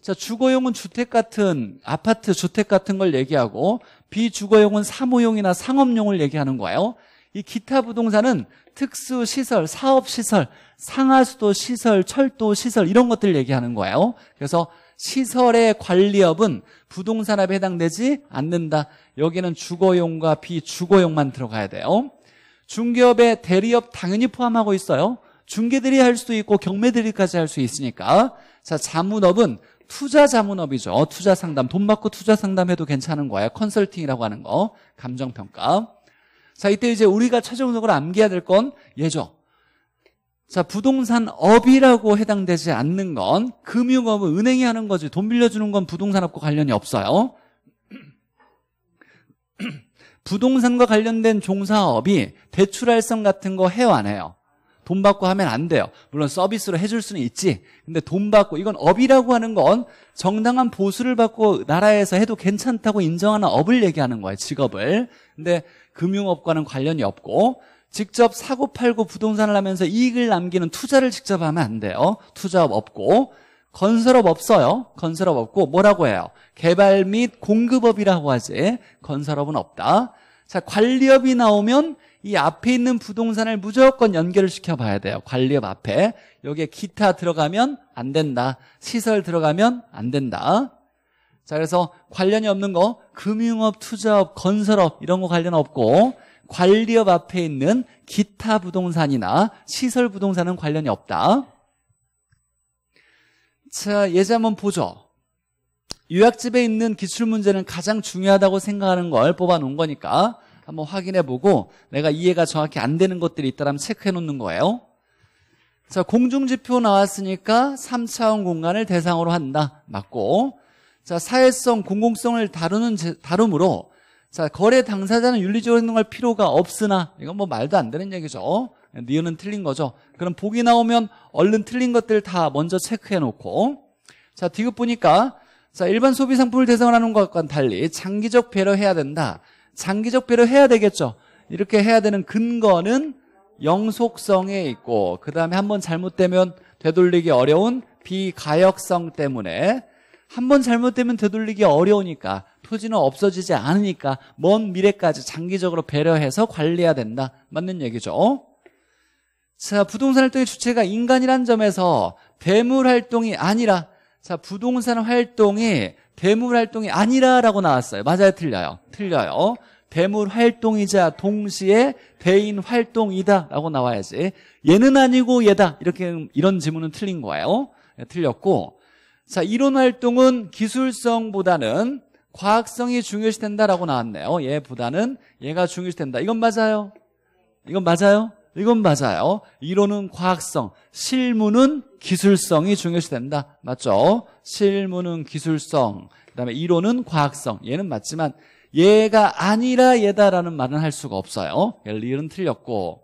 자, 주거용은 주택 같은 아파트 주택 같은 걸 얘기하고 비주거용은 사무용이나 상업용을 얘기하는 거예요. 이 기타 부동산은 특수시설, 사업시설, 상하수도 시설, 철도 시설 이런 것들 얘기하는 거예요. 그래서 시설의 관리업은 부동산업에 해당되지 않는다. 여기는 주거용과 비주거용만 들어가야 돼요. 중개업에 대리업 당연히 포함하고 있어요. 중개들이 할 수도 있고 경매들이까지 할 수 있으니까. 자, 자문업은 투자 자문업이죠. 투자 상담. 돈 받고 투자 상담해도 괜찮은 거예요. 컨설팅이라고 하는 거. 감정평가. 자, 이때 이제 우리가 최종적으로 암기해야 될 건 예죠. 자, 부동산업이라고 해당되지 않는 건 금융업은 은행이 하는 거지 돈 빌려주는 건 부동산업과 관련이 없어요. [clears throat] 부동산과 관련된 종사업이 대출활성 같은 거 해요 안 해요? 돈 받고 하면 안 돼요. 물론 서비스로 해줄 수는 있지. 근데 돈 받고 이건 업이라고 하는 건 정당한 보수를 받고 나라에서 해도 괜찮다고 인정하는 업을 얘기하는 거예요. 직업을. 근데 금융업과는 관련이 없고 직접 사고 팔고 부동산을 하면서 이익을 남기는 투자를 직접 하면 안 돼요 투자업 없고 건설업 없어요 건설업 없고 뭐라고 해요 개발 및 공급업이라고 하지 건설업은 없다 자 관리업이 나오면 이 앞에 있는 부동산을 무조건 연결을 시켜봐야 돼요 관리업 앞에 여기에 기타 들어가면 안 된다 시설 들어가면 안 된다 자, 그래서 관련이 없는 거 금융업, 투자업, 건설업 이런 거 관련 없고 관리업 앞에 있는 기타 부동산이나 시설 부동산은 관련이 없다. 자, 예제 한번 보죠. 요약집에 있는 기출문제는 가장 중요하다고 생각하는 걸 뽑아놓은 거니까 한번 확인해보고 내가 이해가 정확히 안 되는 것들이 있다면 체크해놓는 거예요. 자, 공중지표 나왔으니까 3차원 공간을 대상으로 한다. 맞고 자, 사회성, 공공성을 다루는 다름으로 자, 거래 당사자는 윤리적으로 행동할 필요가 없으나 이건 뭐 말도 안 되는 얘기죠. 니은은 틀린 거죠. 그럼 보기 나오면 얼른 틀린 것들 다 먼저 체크해 놓고 자, 뒤귿 보니까 자, 일반 소비 상품을 대상으로 하는 것과는 달리 장기적 배려해야 된다. 장기적 배려해야 되겠죠. 이렇게 해야 되는 근거는 영속성에 있고 그다음에 한번 잘못되면 되돌리기 어려운 비가역성 때문에 한번 잘못되면 되돌리기 어려우니까 토지는 없어지지 않으니까 먼 미래까지 장기적으로 배려해서 관리해야 된다. 맞는 얘기죠. 자, 부동산 활동의 주체가 인간이란 점에서 대물 활동이 아니라 자, 부동산 활동이 대물 활동이 아니라라고 나왔어요. 맞아요, 틀려요. 틀려요. 대물 활동이자 동시에 대인 활동이다라고 나와야지. 얘는 아니고 얘다. 이렇게 이런 질문은 틀린 거예요. 예, 틀렸고 자, 이론 활동은 기술성보다는 과학성이 중요시 된다라고 나왔네요. 얘보다는 얘가 중요시 된다. 이건 맞아요? 이건 맞아요? 이건 맞아요. 이론은 과학성, 실무는 기술성이 중요시 된다. 맞죠? 실무는 기술성, 그다음에 이론은 과학성. 얘는 맞지만 얘가 아니라 얘다라는 말은 할 수가 없어요. 리을은 틀렸고.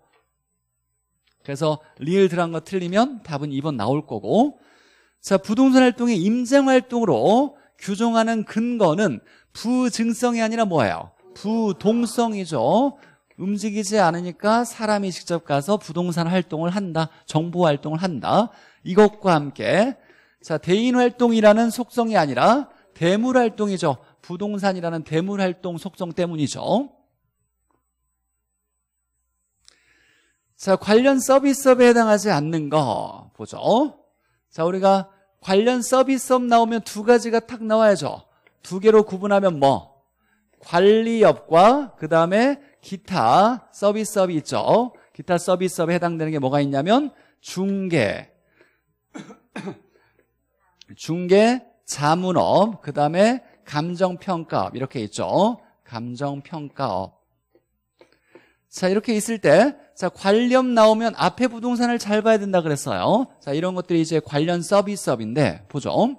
그래서 리을 들어간 거 틀리면 답은 2번 나올 거고 자, 부동산 활동의 임장 활동으로 규정하는 근거는 부증성이 아니라 뭐예요? 부동성이죠. 움직이지 않으니까 사람이 직접 가서 부동산 활동을 한다. 정보 활동을 한다. 이것과 함께 자, 대인 활동이라는 속성이 아니라 대물 활동이죠. 부동산이라는 대물 활동 속성 때문이죠. 자, 관련 서비스업에 해당하지 않는 거 보죠. 자, 우리가 관련 서비스업 나오면 두 가지가 탁 나와야죠. 두 개로 구분하면 뭐? 관리업과 그 다음에 기타 서비스업이 있죠. 기타 서비스업에 해당되는 게 뭐가 있냐면 중개, [coughs] 중개, 자문업, 그 다음에 감정평가업 이렇게 있죠. 감정평가업. 자, 이렇게 있을 때, 자, 관련 나오면 앞에 부동산을 잘 봐야 된다 그랬어요. 자, 이런 것들이 이제 관련 서비스업인데, 보죠.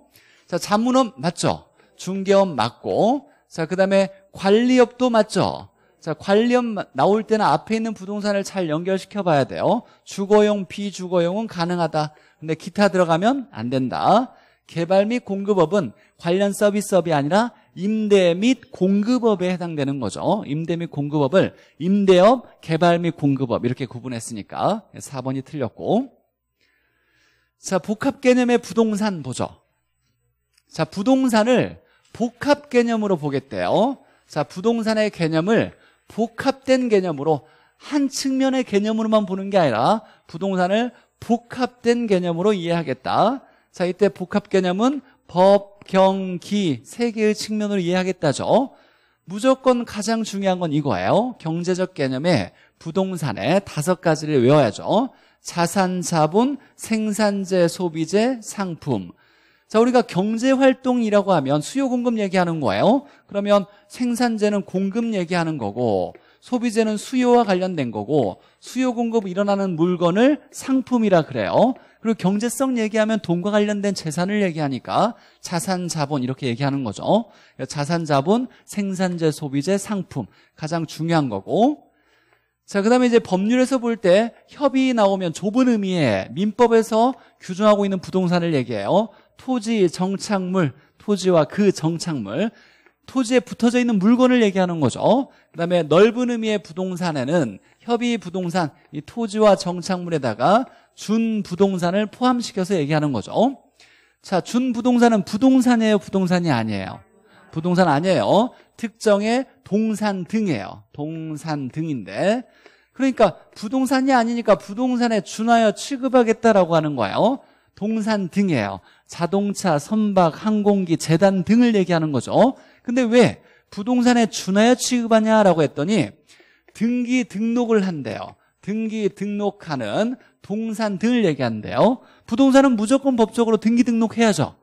자, 자문업 맞죠? 중개업 맞고, 자, 그 다음에 관리업도 맞죠? 자, 관련 나올 때는 앞에 있는 부동산을 잘 연결시켜 봐야 돼요. 주거용, 비주거용은 가능하다. 근데 기타 들어가면 안 된다. 개발 및 공급업은 관련 서비스업이 아니라 임대 및 공급업에 해당되는 거죠. 임대 및 공급업을 임대업, 개발 및 공급업 이렇게 구분했으니까 4번이 틀렸고 자 복합 개념의 부동산 보죠. 자 부동산을 복합 개념으로 보겠대요. 자 부동산의 개념을 복합된 개념으로 한 측면의 개념으로만 보는 게 아니라 부동산을 복합된 개념으로 이해하겠다. 자 이때 복합 개념은 법, 경, 기 세 개의 측면으로 이해하겠다죠. 무조건 가장 중요한 건 이거예요. 경제적 개념에 부동산의 다섯 가지를 외워야죠. 자산, 자본, 생산재, 소비재, 상품. 자, 우리가 경제활동이라고 하면 수요 공급 얘기하는 거예요. 그러면 생산재는 공급 얘기하는 거고 소비재는 수요와 관련된 거고 수요 공급 일어나는 물건을 상품이라 그래요. 그리고 경제성 얘기하면 돈과 관련된 재산을 얘기하니까 자산, 자본 이렇게 얘기하는 거죠. 자산, 자본, 생산재, 소비재, 상품 가장 중요한 거고 자, 그 다음에 이제 법률에서 볼 때 협의 나오면 좁은 의미의 민법에서 규정하고 있는 부동산을 얘기해요. 토지, 정착물, 토지와 그 정착물 토지에 붙어져 있는 물건을 얘기하는 거죠. 어? 그다음에 넓은 의미의 부동산에는 협의 부동산, 이 토지와 정착물에다가 준 부동산을 포함시켜서 얘기하는 거죠. 어? 자, 준 부동산은 부동산이에요, 부동산이 아니에요. 부동산 아니에요. 특정의 동산 등이에요. 동산 등인데 그러니까 부동산이 아니니까 부동산에 준하여 취급하겠다라고 하는 거예요. 동산 등이에요. 자동차, 선박, 항공기, 재단 등을 얘기하는 거죠. 근데 왜 부동산에 준하여 취급하냐라고 했더니 등기 등록을 한대요. 등기 등록하는 동산들 얘기한대요. 부동산은 무조건 법적으로 등기 등록해야죠.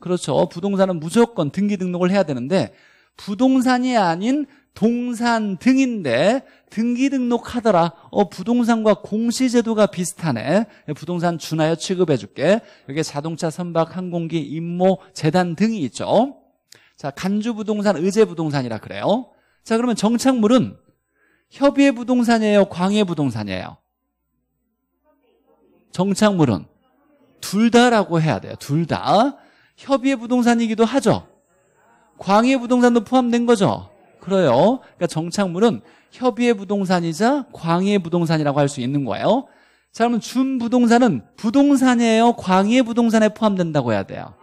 그렇죠. 부동산은 무조건 등기 등록을 해야 되는데 부동산이 아닌 동산 등인데 등기 등록하더라. 어 부동산과 공시 제도가 비슷하네. 부동산 준하여 취급해 줄게. 여기 자동차, 선박, 항공기, 임모, 재단 등이 있죠. 자, 간주 부동산, 의제 부동산이라 그래요. 자, 그러면 정착물은 협의의 부동산이에요, 광의 부동산이에요. 정착물은 둘 다라고 해야 돼요. 둘 다. 협의의 부동산이기도 하죠. 광의 부동산도 포함된 거죠. 그래요. 그러니까 정착물은 협의의 부동산이자 광의의 부동산이라고 할 수 있는 거예요. 자, 그러면 준 부동산은 부동산이에요. 광의의 부동산에 포함된다고 해야 돼요.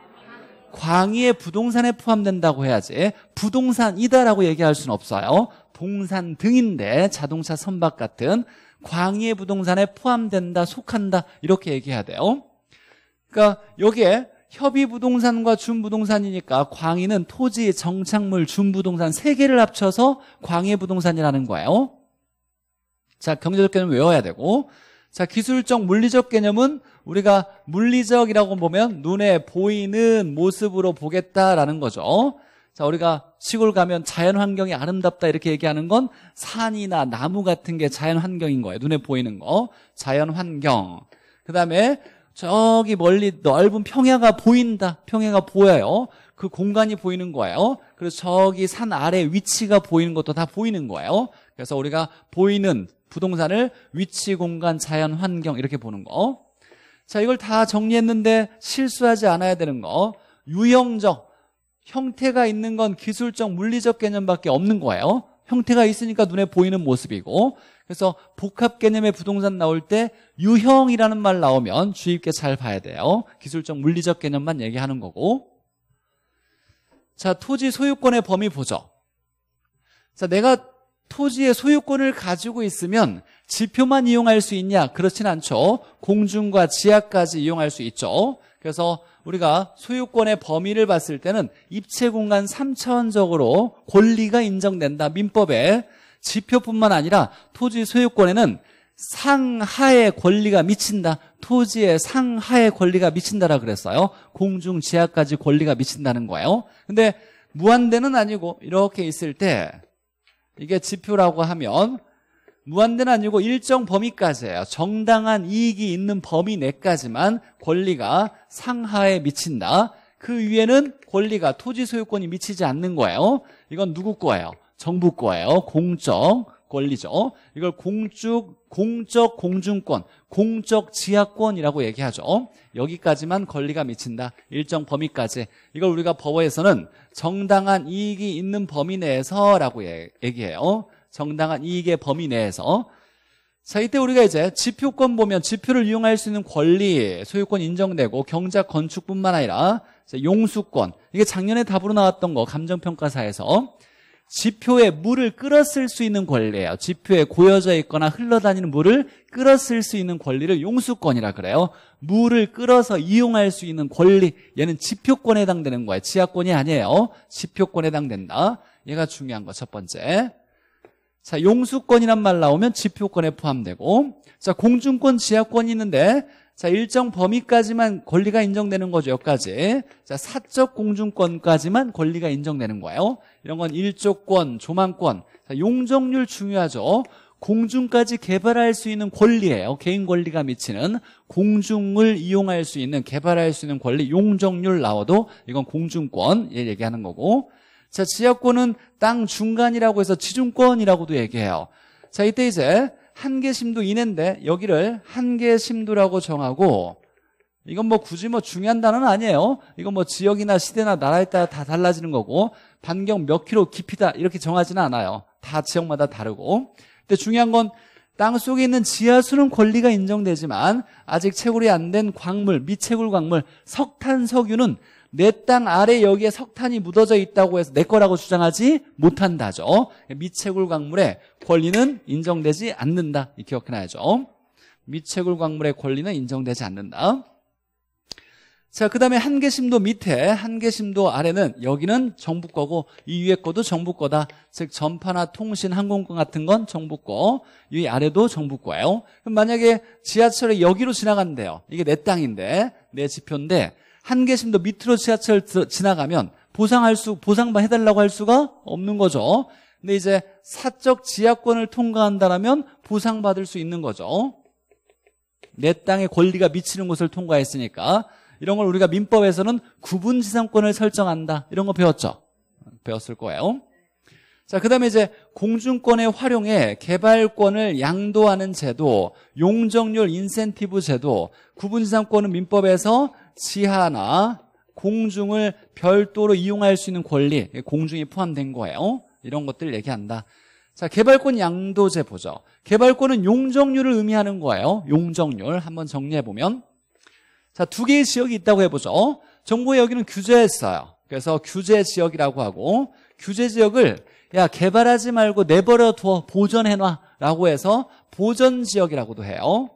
광의의 부동산에 포함된다고 해야지 부동산이다라고 얘기할 수는 없어요. 동산 등인데 자동차 선박 같은 광의의 부동산에 포함된다, 속한다 이렇게 얘기해야 돼요. 그러니까 여기에 협의부동산과 준부동산이니까 광의는 토지, 정착물, 준부동산 세 개를 합쳐서 광의부동산이라는 거예요. 자, 경제적 개념 외워야 되고 자, 기술적, 물리적 개념은 우리가 물리적이라고 보면 눈에 보이는 모습으로 보겠다라는 거죠. 자, 우리가 시골 가면 자연 환경이 아름답다 이렇게 얘기하는 건 산이나 나무 같은 게 자연 환경인 거예요. 눈에 보이는 거. 자연 환경. 그 다음에 저기 멀리 넓은 평야가 보인다. 평야가 보여요. 그 공간이 보이는 거예요. 그리고 저기 산 아래 위치가 보이는 것도 다 보이는 거예요. 그래서 우리가 보이는 부동산을 위치, 공간, 자연, 환경 이렇게 보는 거. 자, 이걸 다 정리했는데 실수하지 않아야 되는 거. 유형적, 형태가 있는 건 기술적, 물리적 개념밖에 없는 거예요. 형태가 있으니까 눈에 보이는 모습이고. 그래서 복합 개념의 부동산 나올 때 유형이라는 말 나오면 주의 깊게 잘 봐야 돼요. 기술적, 물리적 개념만 얘기하는 거고. 자, 토지 소유권의 범위 보죠. 자, 내가 토지의 소유권을 가지고 있으면 지표만 이용할 수 있냐? 그렇진 않죠. 공중과 지하까지 이용할 수 있죠. 그래서 우리가 소유권의 범위를 봤을 때는 입체 공간 3차원적으로 권리가 인정된다. 민법에 지표뿐만 아니라 토지 소유권에는 상하의 권리가 미친다. 토지의 상하의 권리가 미친다라 그랬어요. 공중 지하까지 권리가 미친다는 거예요. 근데 무한대는 아니고 이렇게 있을 때 이게 지표라고 하면 무한대는 아니고 일정 범위까지예요. 정당한 이익이 있는 범위 내까지만 권리가 상하에 미친다. 그 위에는 권리가 토지 소유권이 미치지 않는 거예요. 이건 누구 거예요? 정부 거예요. 공적 권리죠. 이걸 공적, 공적 공중권, 공적 지하권이라고 얘기하죠. 여기까지만 권리가 미친다. 일정 범위까지. 이걸 우리가 법원에서는 정당한 이익이 있는 범위 내에서라고 얘기해요. 정당한 이익의 범위 내에서 자 이때 우리가 이제 지표권 보면 지표를 이용할 수 있는 권리 소유권 인정되고 경작 건축뿐만 아니라 용수권 이게 작년에 답으로 나왔던 거 감정평가사에서 지표에 물을 끌어쓸 수 있는 권리예요 지표에 고여져 있거나 흘러다니는 물을 끌어쓸 수 있는 권리를 용수권이라 그래요 물을 끌어서 이용할 수 있는 권리 얘는 지표권에 해당되는 거예요 지하권이 아니에요 지표권에 해당된다 얘가 중요한 거 첫 번째 자, 용수권이란 말 나오면 지표권에 포함되고 자, 공중권, 지하권이 있는데 자, 일정 범위까지만 권리가 인정되는 거죠. 여기까지. 자, 사적 공중권까지만 권리가 인정되는 거예요. 이런 건 일조권, 조망권. 자, 용적률 중요하죠. 공중까지 개발할 수 있는 권리예요. 개인 권리가 미치는 공중을 이용할 수 있는 개발할 수 있는 권리 용적률 나와도 이건 공중권 얘기하는 거고 자, 지역권은 땅 중간이라고 해서 지중권이라고도 얘기해요. 자, 이때 이제 한계 심도 이내인데 여기를 한계 심도라고 정하고 이건 뭐 굳이 뭐 중요한 단어는 아니에요. 이건 뭐 지역이나 시대나 나라에 따라 다 달라지는 거고 반경 몇 킬로 깊이다 이렇게 정하지는 않아요. 다 지역마다 다르고. 근데 중요한 건 땅속에 있는 지하수는 권리가 인정되지만 아직 채굴이 안 된 광물, 미채굴 광물, 석탄, 석유는 내땅 아래 여기에 석탄이 묻어져 있다고 해서 내 거라고 주장하지 못한다죠. 미채굴 광물의 권리는 인정되지 않는다. 기억해놔야죠. 미채굴 광물의 권리는 인정되지 않는다. 자, 그 다음에 한계심도 밑에, 한계심도 아래는 여기는 정부 거고 이 위에 거도 정부 거다. 즉 전파나 통신, 항공권 같은 건 정부 거, 이 아래도 정부 거예요. 그럼 만약에 지하철이 여기로 지나간대요. 이게 내 땅인데, 내 지표인데 한계심도 밑으로 지하철 지나가면 보상할 수, 보상만 해달라고 할 수가 없는 거죠. 근데 이제 사적 지하권을 통과한다라면 보상받을 수 있는 거죠. 내 땅의 권리가 미치는 곳을 통과했으니까 이런 걸 우리가 민법에서는 구분지상권을 설정한다 이런 거 배웠죠 배웠을 거예요 자, 그 다음에 이제 공중권의 활용에 개발권을 양도하는 제도, 용적률 인센티브 제도, 구분지상권은 민법에서 지하나 공중을 별도로 이용할 수 있는 권리, 공중이 포함된 거예요. 이런 것들 얘기한다. 자, 개발권 양도제 보죠. 개발권은 용적률을 의미하는 거예요. 용적률 한번 정리해보면. 자, 두 개의 지역이 있다고 해보죠. 정부에 여기는 규제했어요. 그래서 규제 지역이라고 하고 규제 지역을 야 개발하지 말고 내버려 두어 보전해놔라고 해서 보전 지역이라고도 해요.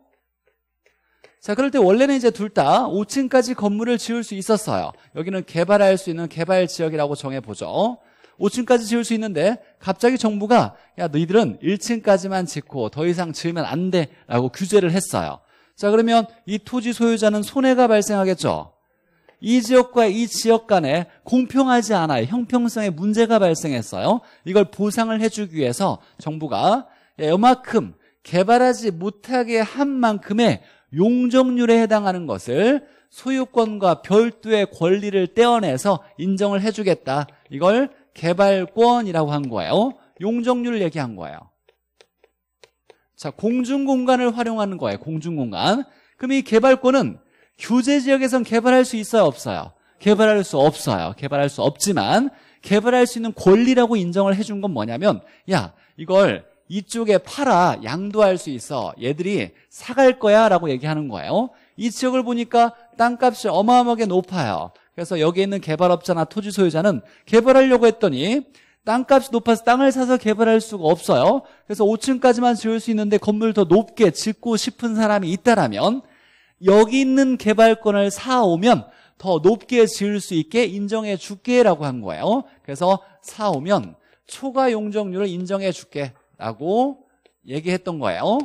자 그럴 때 원래는 이제 둘 다 5층까지 건물을 지을 수 있었어요. 여기는 개발할 수 있는 개발 지역이라고 정해보죠. 5층까지 지을 수 있는데 갑자기 정부가 야 너희들은 1층까지만 짓고 더 이상 지으면 안 돼라고 규제를 했어요. 자 그러면 이 토지 소유자는 손해가 발생하겠죠. 이 지역과 이 지역 간에 공평하지 않아요. 형평성에 문제가 발생했어요. 이걸 보상을 해주기 위해서 정부가 이만큼 예, 개발하지 못하게 한 만큼의 용적률에 해당하는 것을 소유권과 별도의 권리를 떼어내서 인정을 해주겠다. 이걸 개발권이라고 한 거예요. 용적률을 얘기한 거예요. 자, 공중공간을 활용하는 거예요. 공중공간. 그럼 이 개발권은 규제 지역에선 개발할 수 있어요? 없어요? 개발할 수 없어요. 개발할 수 없지만 개발할 수 있는 권리라고 인정을 해준 건 뭐냐면 야 이걸 이쪽에 팔아 양도할 수 있어 얘들이 사갈 거야 라고 얘기하는 거예요 이 지역을 보니까 땅값이 어마어마하게 높아요 그래서 여기 에 있는 개발업자나 토지 소유자는 개발하려고 했더니 땅값이 높아서 땅을 사서 개발할 수가 없어요 그래서 5층까지만 지을 수 있는데 건물 더 높게 짓고 싶은 사람이 있다라면 여기 있는 개발권을 사오면 더 높게 지을 수 있게 인정해 줄게라고 한 거예요. 그래서 사오면 초과 용적률을 인정해 줄게 라고 얘기했던 거예요.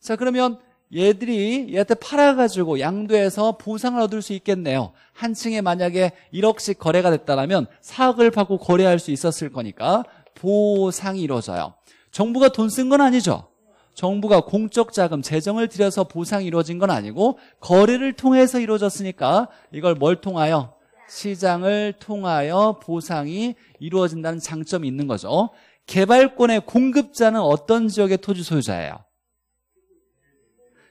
자 그러면 얘들이 얘한테 팔아가지고 양도해서 보상을 얻을 수 있겠네요. 한 층에 만약에 1억씩 거래가 됐다면 4억을 받고 거래할 수 있었을 거니까 보상이 이루어져요. 정부가 돈 쓴 건 아니죠. 정부가 공적 자금 재정을 들여서 보상이 이루어진 건 아니고 거래를 통해서 이루어졌으니까 이걸 뭘 통하여 시장을 통하여 보상이 이루어진다는 장점이 있는 거죠 개발권의 공급자는 어떤 지역의 토지 소유자예요?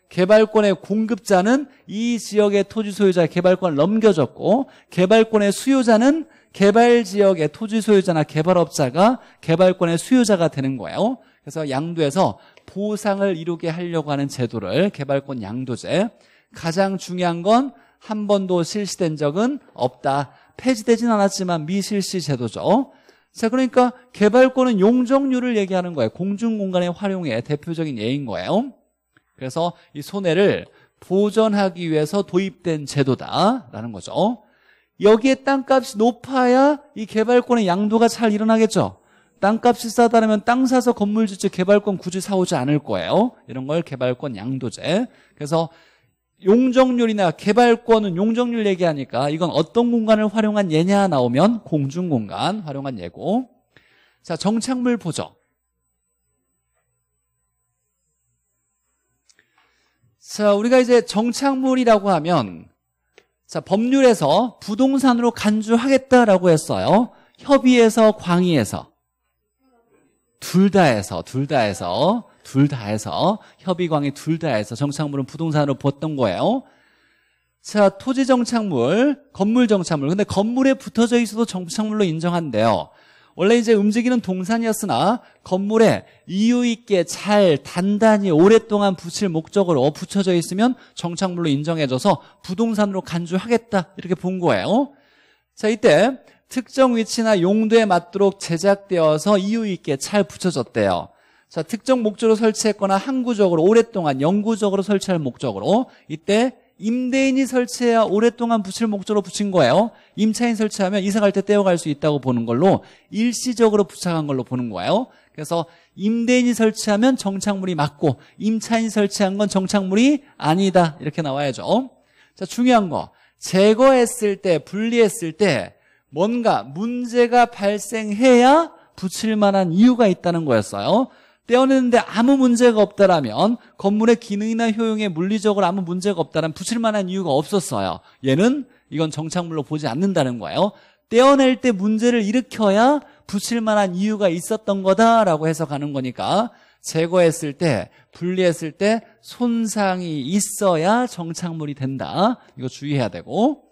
개발권의 공급자는 이 지역의 토지 소유자 개발권을 넘겨줬고 개발권의 수요자는 개발 지역의 토지 소유자나 개발업자가 개발권의 수요자가 되는 거예요. 그래서 양도에서 보상을 이루게 하려고 하는 제도를 개발권 양도제 가장 중요한 건 한 번도 실시된 적은 없다 폐지되진 않았지만 미실시 제도죠 자 그러니까 개발권은 용적률을 얘기하는 거예요 공중공간의 활용의 대표적인 예인 거예요 그래서 이 손해를 보전하기 위해서 도입된 제도다라는 거죠 여기에 땅값이 높아야 이 개발권의 양도가 잘 일어나겠죠 땅값이 싸다라면 땅 사서 건물 짓지 개발권 굳이 사오지 않을 거예요. 이런 걸 개발권 양도제. 그래서 용적률이나 개발권은 용적률 얘기하니까 이건 어떤 공간을 활용한 예냐 나오면 공중공간 활용한 예고. 자, 정착물 보죠 자, 우리가 이제 정착물이라고 하면 자, 법률에서 부동산으로 간주하겠다라고 했어요. 협의에서 광의에서 둘다에서둘다에서둘다에서 협의광이 둘다에서 정착물은 부동산으로 보던 거예요. 자, 토지 정착물, 건물 정착물. 근데 건물에 붙어져 있어도 정착물로 인정한대요. 원래 이제 움직이는 동산이었으나 건물에 이유 있게 잘 단단히 오랫동안 붙일 목적으로 붙여져 있으면 정착물로 인정해줘서 부동산으로 간주하겠다 이렇게 본 거예요. 자 이때 특정 위치나 용도에 맞도록 제작되어서 이유 있게 잘 붙여졌대요. 자, 특정 목적으로 설치했거나 항구적으로 오랫동안 영구적으로 설치할 목적으로 이때 임대인이 설치해야 오랫동안 붙일 목적으로 붙인 거예요. 임차인 설치하면 이사 갈 때 떼어갈 수 있다고 보는 걸로 일시적으로 부착한 걸로 보는 거예요. 그래서 임대인이 설치하면 정착물이 맞고 임차인 설치한 건 정착물이 아니다. 이렇게 나와야죠. 자, 중요한 거. 제거했을 때, 분리했을 때 뭔가 문제가 발생해야 붙일 만한 이유가 있다는 거였어요. 떼어내는데 아무 문제가 없다라면 건물의 기능이나 효용에 물리적으로 아무 문제가 없다면 라 붙일 만한 이유가 없었어요. 얘는 이건 정착물로 보지 않는다는 거예요. 떼어낼 때 문제를 일으켜야 붙일 만한 이유가 있었던 거다라고 해서가는 거니까 제거했을 때 분리했을 때 손상이 있어야 정착물이 된다. 이거 주의해야 되고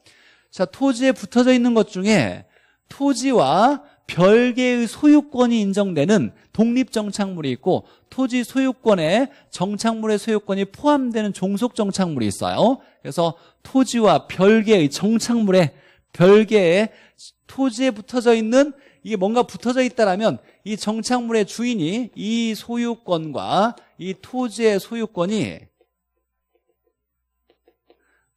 자, 토지에 붙어져 있는 것 중에 토지와 별개의 소유권이 인정되는 독립정착물이 있고 토지 소유권에 정착물의 소유권이 포함되는 종속정착물이 있어요. 그래서 토지와 별개의 정착물에 별개의 토지에 붙어져 있는 이게 뭔가 붙어져 있다라면 이 정착물의 주인이 이 소유권과 이 토지의 소유권이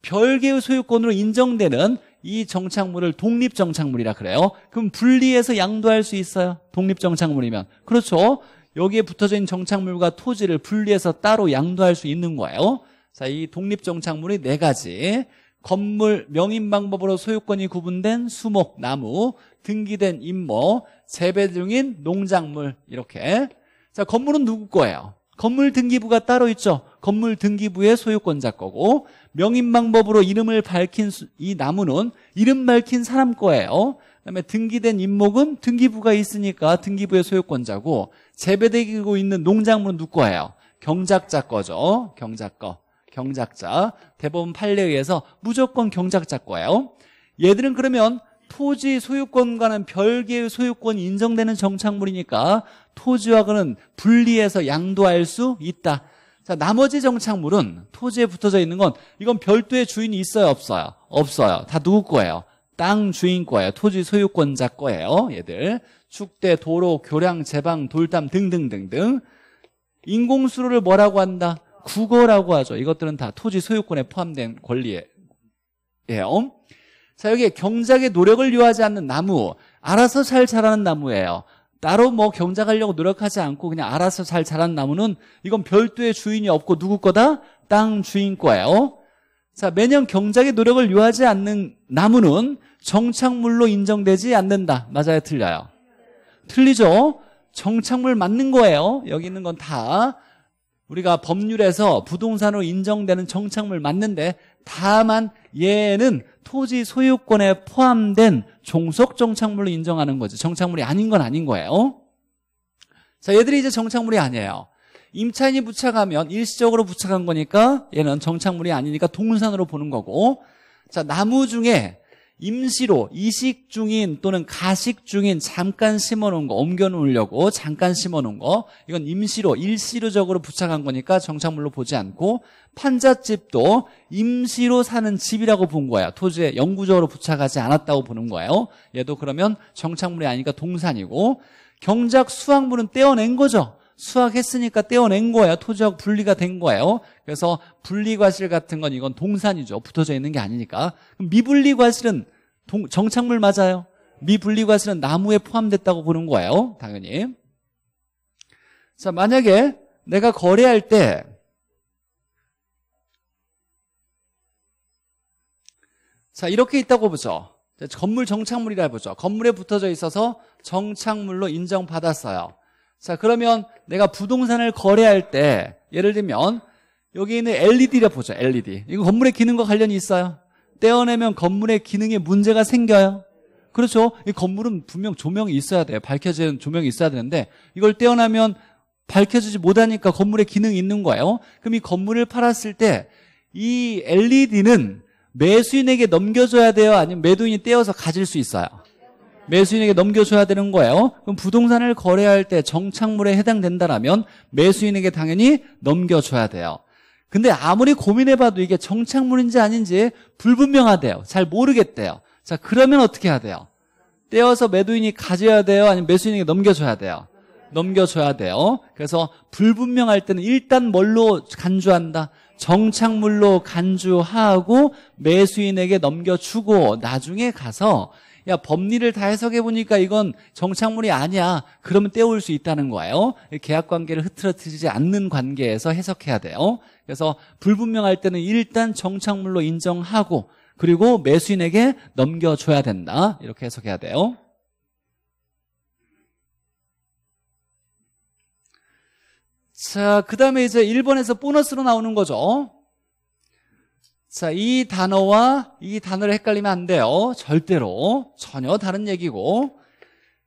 별개의 소유권으로 인정되는 이 정착물을 독립정착물이라 그래요 그럼 분리해서 양도할 수 있어요 독립정착물이면 그렇죠 여기에 붙어져 있는 정착물과 토지를 분리해서 따로 양도할 수 있는 거예요 자, 이 독립정착물이 네 가지 건물 명인 방법으로 소유권이 구분된 수목, 나무, 등기된 임모, 재배 중인 농작물 이렇게 자 건물은 누구 거예요? 건물 등기부가 따로 있죠. 건물 등기부의 소유권자 거고 명인 방법으로 이름을 밝힌 이 나무는 이름 밝힌 사람 거예요. 그다음에 등기된 임목은 등기부가 있으니까 등기부의 소유권자고 재배되고 있는 농작물은 누구 거예요? 경작자 거죠. 경작거. 경작자. 대법원 판례에 의해서 무조건 경작자 거예요. 얘들은 그러면 토지 소유권과는 별개의 소유권이 인정되는 정착물이니까 토지와 그는 분리해서 양도할 수 있다. 자, 나머지 정착물은 토지에 붙어져 있는 건 이건 별도의 주인이 있어요, 없어요? 없어요. 다 누구 거예요? 땅 주인 거예요. 토지 소유권자 거예요. 얘들. 축대, 도로, 교량, 제방, 돌담 등등등등. 인공수로를 뭐라고 한다? 국어라고 하죠. 이것들은 다 토지 소유권에 포함된 권리예요. 음? 자, 여기에 경작의 노력을 요하지 않는 나무, 알아서 잘 자라는 나무예요. 따로 뭐 경작하려고 노력하지 않고 그냥 알아서 잘자라는 나무는 이건 별도의 주인이 없고 누구 거다? 땅 주인 거예요. 자, 매년 경작의 노력을 요하지 않는 나무는 정착물로 인정되지 않는다. 맞아요? 틀려요? 틀리죠? 정착물 맞는 거예요. 여기 있는 건 다. 우리가 법률에서 부동산으로 인정되는 정착물 맞는데 다만 얘는 토지 소유권에 포함된 종속 정착물로 인정하는 거죠. 정착물이 아닌 건 아닌 거예요. 자, 얘들이 이제 정착물이 아니에요. 임차인이 부착하면 일시적으로 부착한 거니까 얘는 정착물이 아니니까 동산으로 보는 거고 자, 나무 중에 임시로 이식 중인 또는 가식 중인 잠깐 심어놓은 거 옮겨놓으려고 잠깐 심어놓은 거 이건 임시로 일시로적으로 부착한 거니까 정착물로 보지 않고 판잣집도 임시로 사는 집이라고 본 거야 토지에 영구적으로 부착하지 않았다고 보는 거예요 얘도 그러면 정착물이 아니니까 동산이고 경작 수확물은 떼어낸 거죠 수확했으니까 떼어낸 거예요. 토지하고 분리가 된 거예요. 그래서 분리과실 같은 건 이건 동산이죠. 붙어져 있는 게 아니니까. 미분리과실은 동, 정착물 맞아요. 미분리과실은 나무에 포함됐다고 보는 거예요. 당연히. 자, 만약에 내가 거래할 때 자, 이렇게 있다고 보죠. 건물 정착물이라 해보죠. 건물에 붙어져 있어서 정착물로 인정받았어요. 자 그러면 내가 부동산을 거래할 때 예를 들면 여기 있는 LED라 보죠 LED 이거 건물의 기능과 관련이 있어요 떼어내면 건물의 기능에 문제가 생겨요 그렇죠 이 건물은 분명 조명이 있어야 돼요 밝혀지 조명이 있어야 되는데 이걸 떼어내면 밝혀지지 못하니까 건물의 기능이 있는 거예요 그럼 이 건물을 팔았을 때 이 LED는 매수인에게 넘겨줘야 돼요 아니면 매도인이 떼어서 가질 수 있어요 매수인에게 넘겨줘야 되는 거예요. 그럼 부동산을 거래할 때 정착물에 해당된다라면 매수인에게 당연히 넘겨줘야 돼요. 근데 아무리 고민해봐도 이게 정착물인지 아닌지 불분명하대요. 잘 모르겠대요. 자, 그러면 어떻게 해야 돼요? 떼어서 매도인이 가져야 돼요? 아니면 매수인에게 넘겨줘야 돼요? 넘겨줘야 돼요. 그래서 불분명할 때는 일단 뭘로 간주한다? 정착물로 간주하고 매수인에게 넘겨주고 나중에 가서 야 법리를 다 해석해 보니까 이건 정착물이 아니야. 그러면 떼올 수 있다는 거예요. 계약 관계를 흐트러뜨리지 않는 관계에서 해석해야 돼요. 그래서 불분명할 때는 일단 정착물로 인정하고 그리고 매수인에게 넘겨줘야 된다. 이렇게 해석해야 돼요. 자, 그 다음에 이제 1번에서 보너스로 나오는 거죠. 자, 이 단어와 이 단어를 헷갈리면 안 돼요. 절대로. 전혀 다른 얘기고.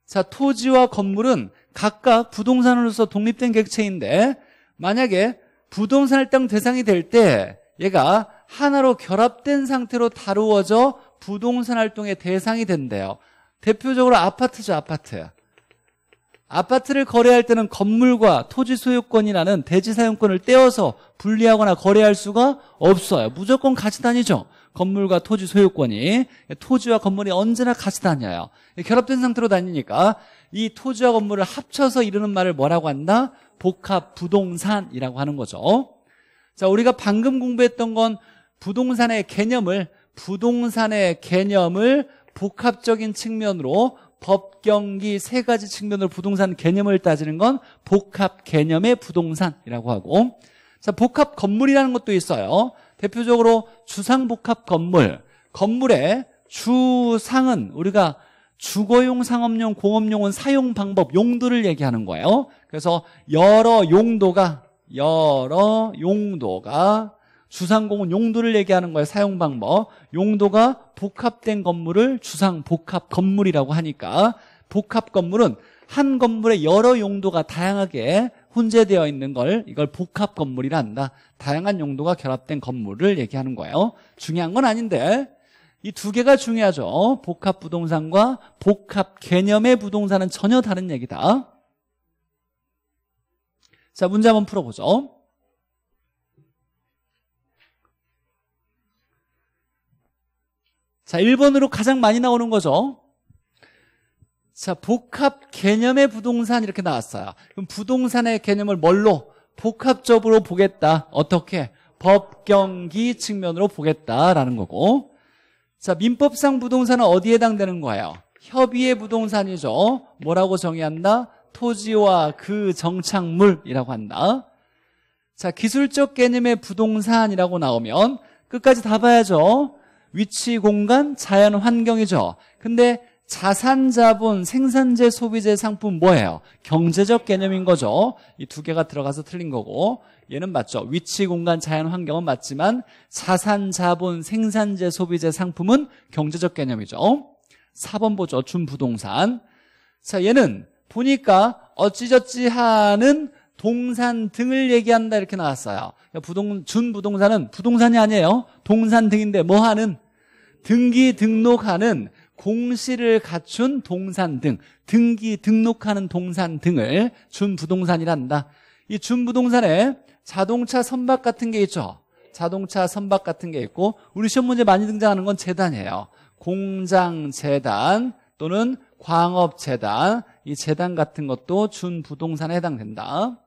자, 토지와 건물은 각각 부동산으로서 독립된 객체인데, 만약에 부동산 할당 대상이 될 때, 얘가 하나로 결합된 상태로 다루어져 부동산 활동의 대상이 된대요. 대표적으로 아파트죠, 아파트. 아파트를 거래할 때는 건물과 토지 소유권이라는 대지 사용권을 떼어서 분리하거나 거래할 수가 없어요. 무조건 같이 다니죠. 건물과 토지 소유권이 토지와 건물이 언제나 같이 다녀요. 결합된 상태로 다니니까 이 토지와 건물을 합쳐서 이루는 말을 뭐라고 한다? 복합 부동산이라고 하는 거죠. 자, 우리가 방금 공부했던 건 부동산의 개념을 부동산의 개념을 복합적인 측면으로 법경기 세 가지 측면으로 부동산 개념을 따지는 건 복합 개념의 부동산이라고 하고 자 복합 건물이라는 것도 있어요 대표적으로 주상 복합 건물 건물의 주상은 우리가 주거용, 상업용, 공업용은 사용 방법, 용도를 얘기하는 거예요 그래서 여러 용도가 여러 용도가 주상공은 용도를 얘기하는 거예요. 사용 방법. 용도가 복합된 건물을 주상 복합 건물이라고 하니까 복합 건물은 한 건물에 여러 용도가 다양하게 혼재되어 있는 걸 이걸 복합 건물이라 한다. 다양한 용도가 결합된 건물을 얘기하는 거예요. 중요한 건 아닌데 이 두 개가 중요하죠. 복합 부동산과 복합 개념의 부동산은 전혀 다른 얘기다. 자, 문제 한번 풀어보죠. 자, 1번으로 가장 많이 나오는 거죠. 자, 복합 개념의 부동산 이렇게 나왔어요. 그럼 부동산의 개념을 뭘로? 복합적으로 보겠다. 어떻게? 법경기 측면으로 보겠다라는 거고. 자, 민법상 부동산은 어디에 해당되는 거예요? 협의의 부동산이죠. 뭐라고 정의한다? 토지와 그 정착물이라고 한다. 자, 기술적 개념의 부동산이라고 나오면 끝까지 다 봐야죠. 위치, 공간, 자연, 환경이죠. 근데 자산, 자본, 생산재, 소비재, 상품 뭐예요? 경제적 개념인 거죠. 이 두 개가 들어가서 틀린 거고 얘는 맞죠. 위치, 공간, 자연, 환경은 맞지만 자산, 자본, 생산재, 소비재, 상품은 경제적 개념이죠. 4번 보죠. 준부동산. 자, 얘는 보니까 어찌저찌 하는 동산 등을 얘기한다 이렇게 나왔어요. 부동, 준 부동산은 부동산이 아니에요. 동산 등인데 뭐 하는? 등기 등록하는 공시를 갖춘 동산 등, 등기 등록하는 동산 등을 준 부동산이란다. 이 준 부동산에 자동차 선박 같은 게 있죠. 자동차 선박 같은 게 있고 우리 시험 문제 많이 등장하는 건 재단이에요. 공장 재단 또는 광업 재단 이 재단 같은 것도 준 부동산에 해당된다.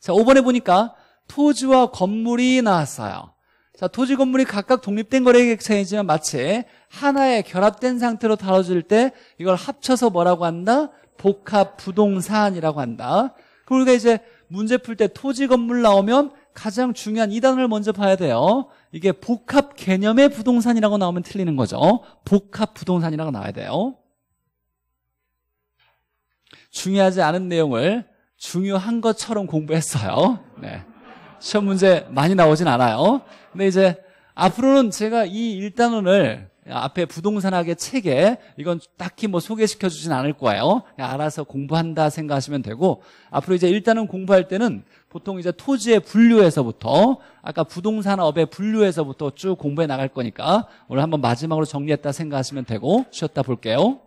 자, 5번에 보니까 토지와 건물이 나왔어요. 자, 토지 건물이 각각 독립된 거래계획서이지만 마치 하나의 결합된 상태로 다뤄질 때 이걸 합쳐서 뭐라고 한다? 복합 부동산이라고 한다. 그러니까 이제 문제 풀 때 토지 건물 나오면 가장 중요한 이 단어를 먼저 봐야 돼요. 이게 복합 개념의 부동산이라고 나오면 틀리는 거죠. 복합 부동산이라고 나와야 돼요. 중요하지 않은 내용을 중요한 것처럼 공부했어요. 네. 시험 문제 많이 나오진 않아요. 근데 이제 앞으로는 제가 이 1단원을 앞에 부동산학의 책에 이건 딱히 뭐 소개시켜 주진 않을 거예요. 알아서 공부한다 생각하시면 되고 앞으로 이제 일단은 공부할 때는 보통 이제 토지의 분류에서부터 아까 부동산업의 분류에서부터 쭉 공부해 나갈 거니까 오늘 한번 마지막으로 정리했다 생각하시면 되고 쉬었다 볼게요.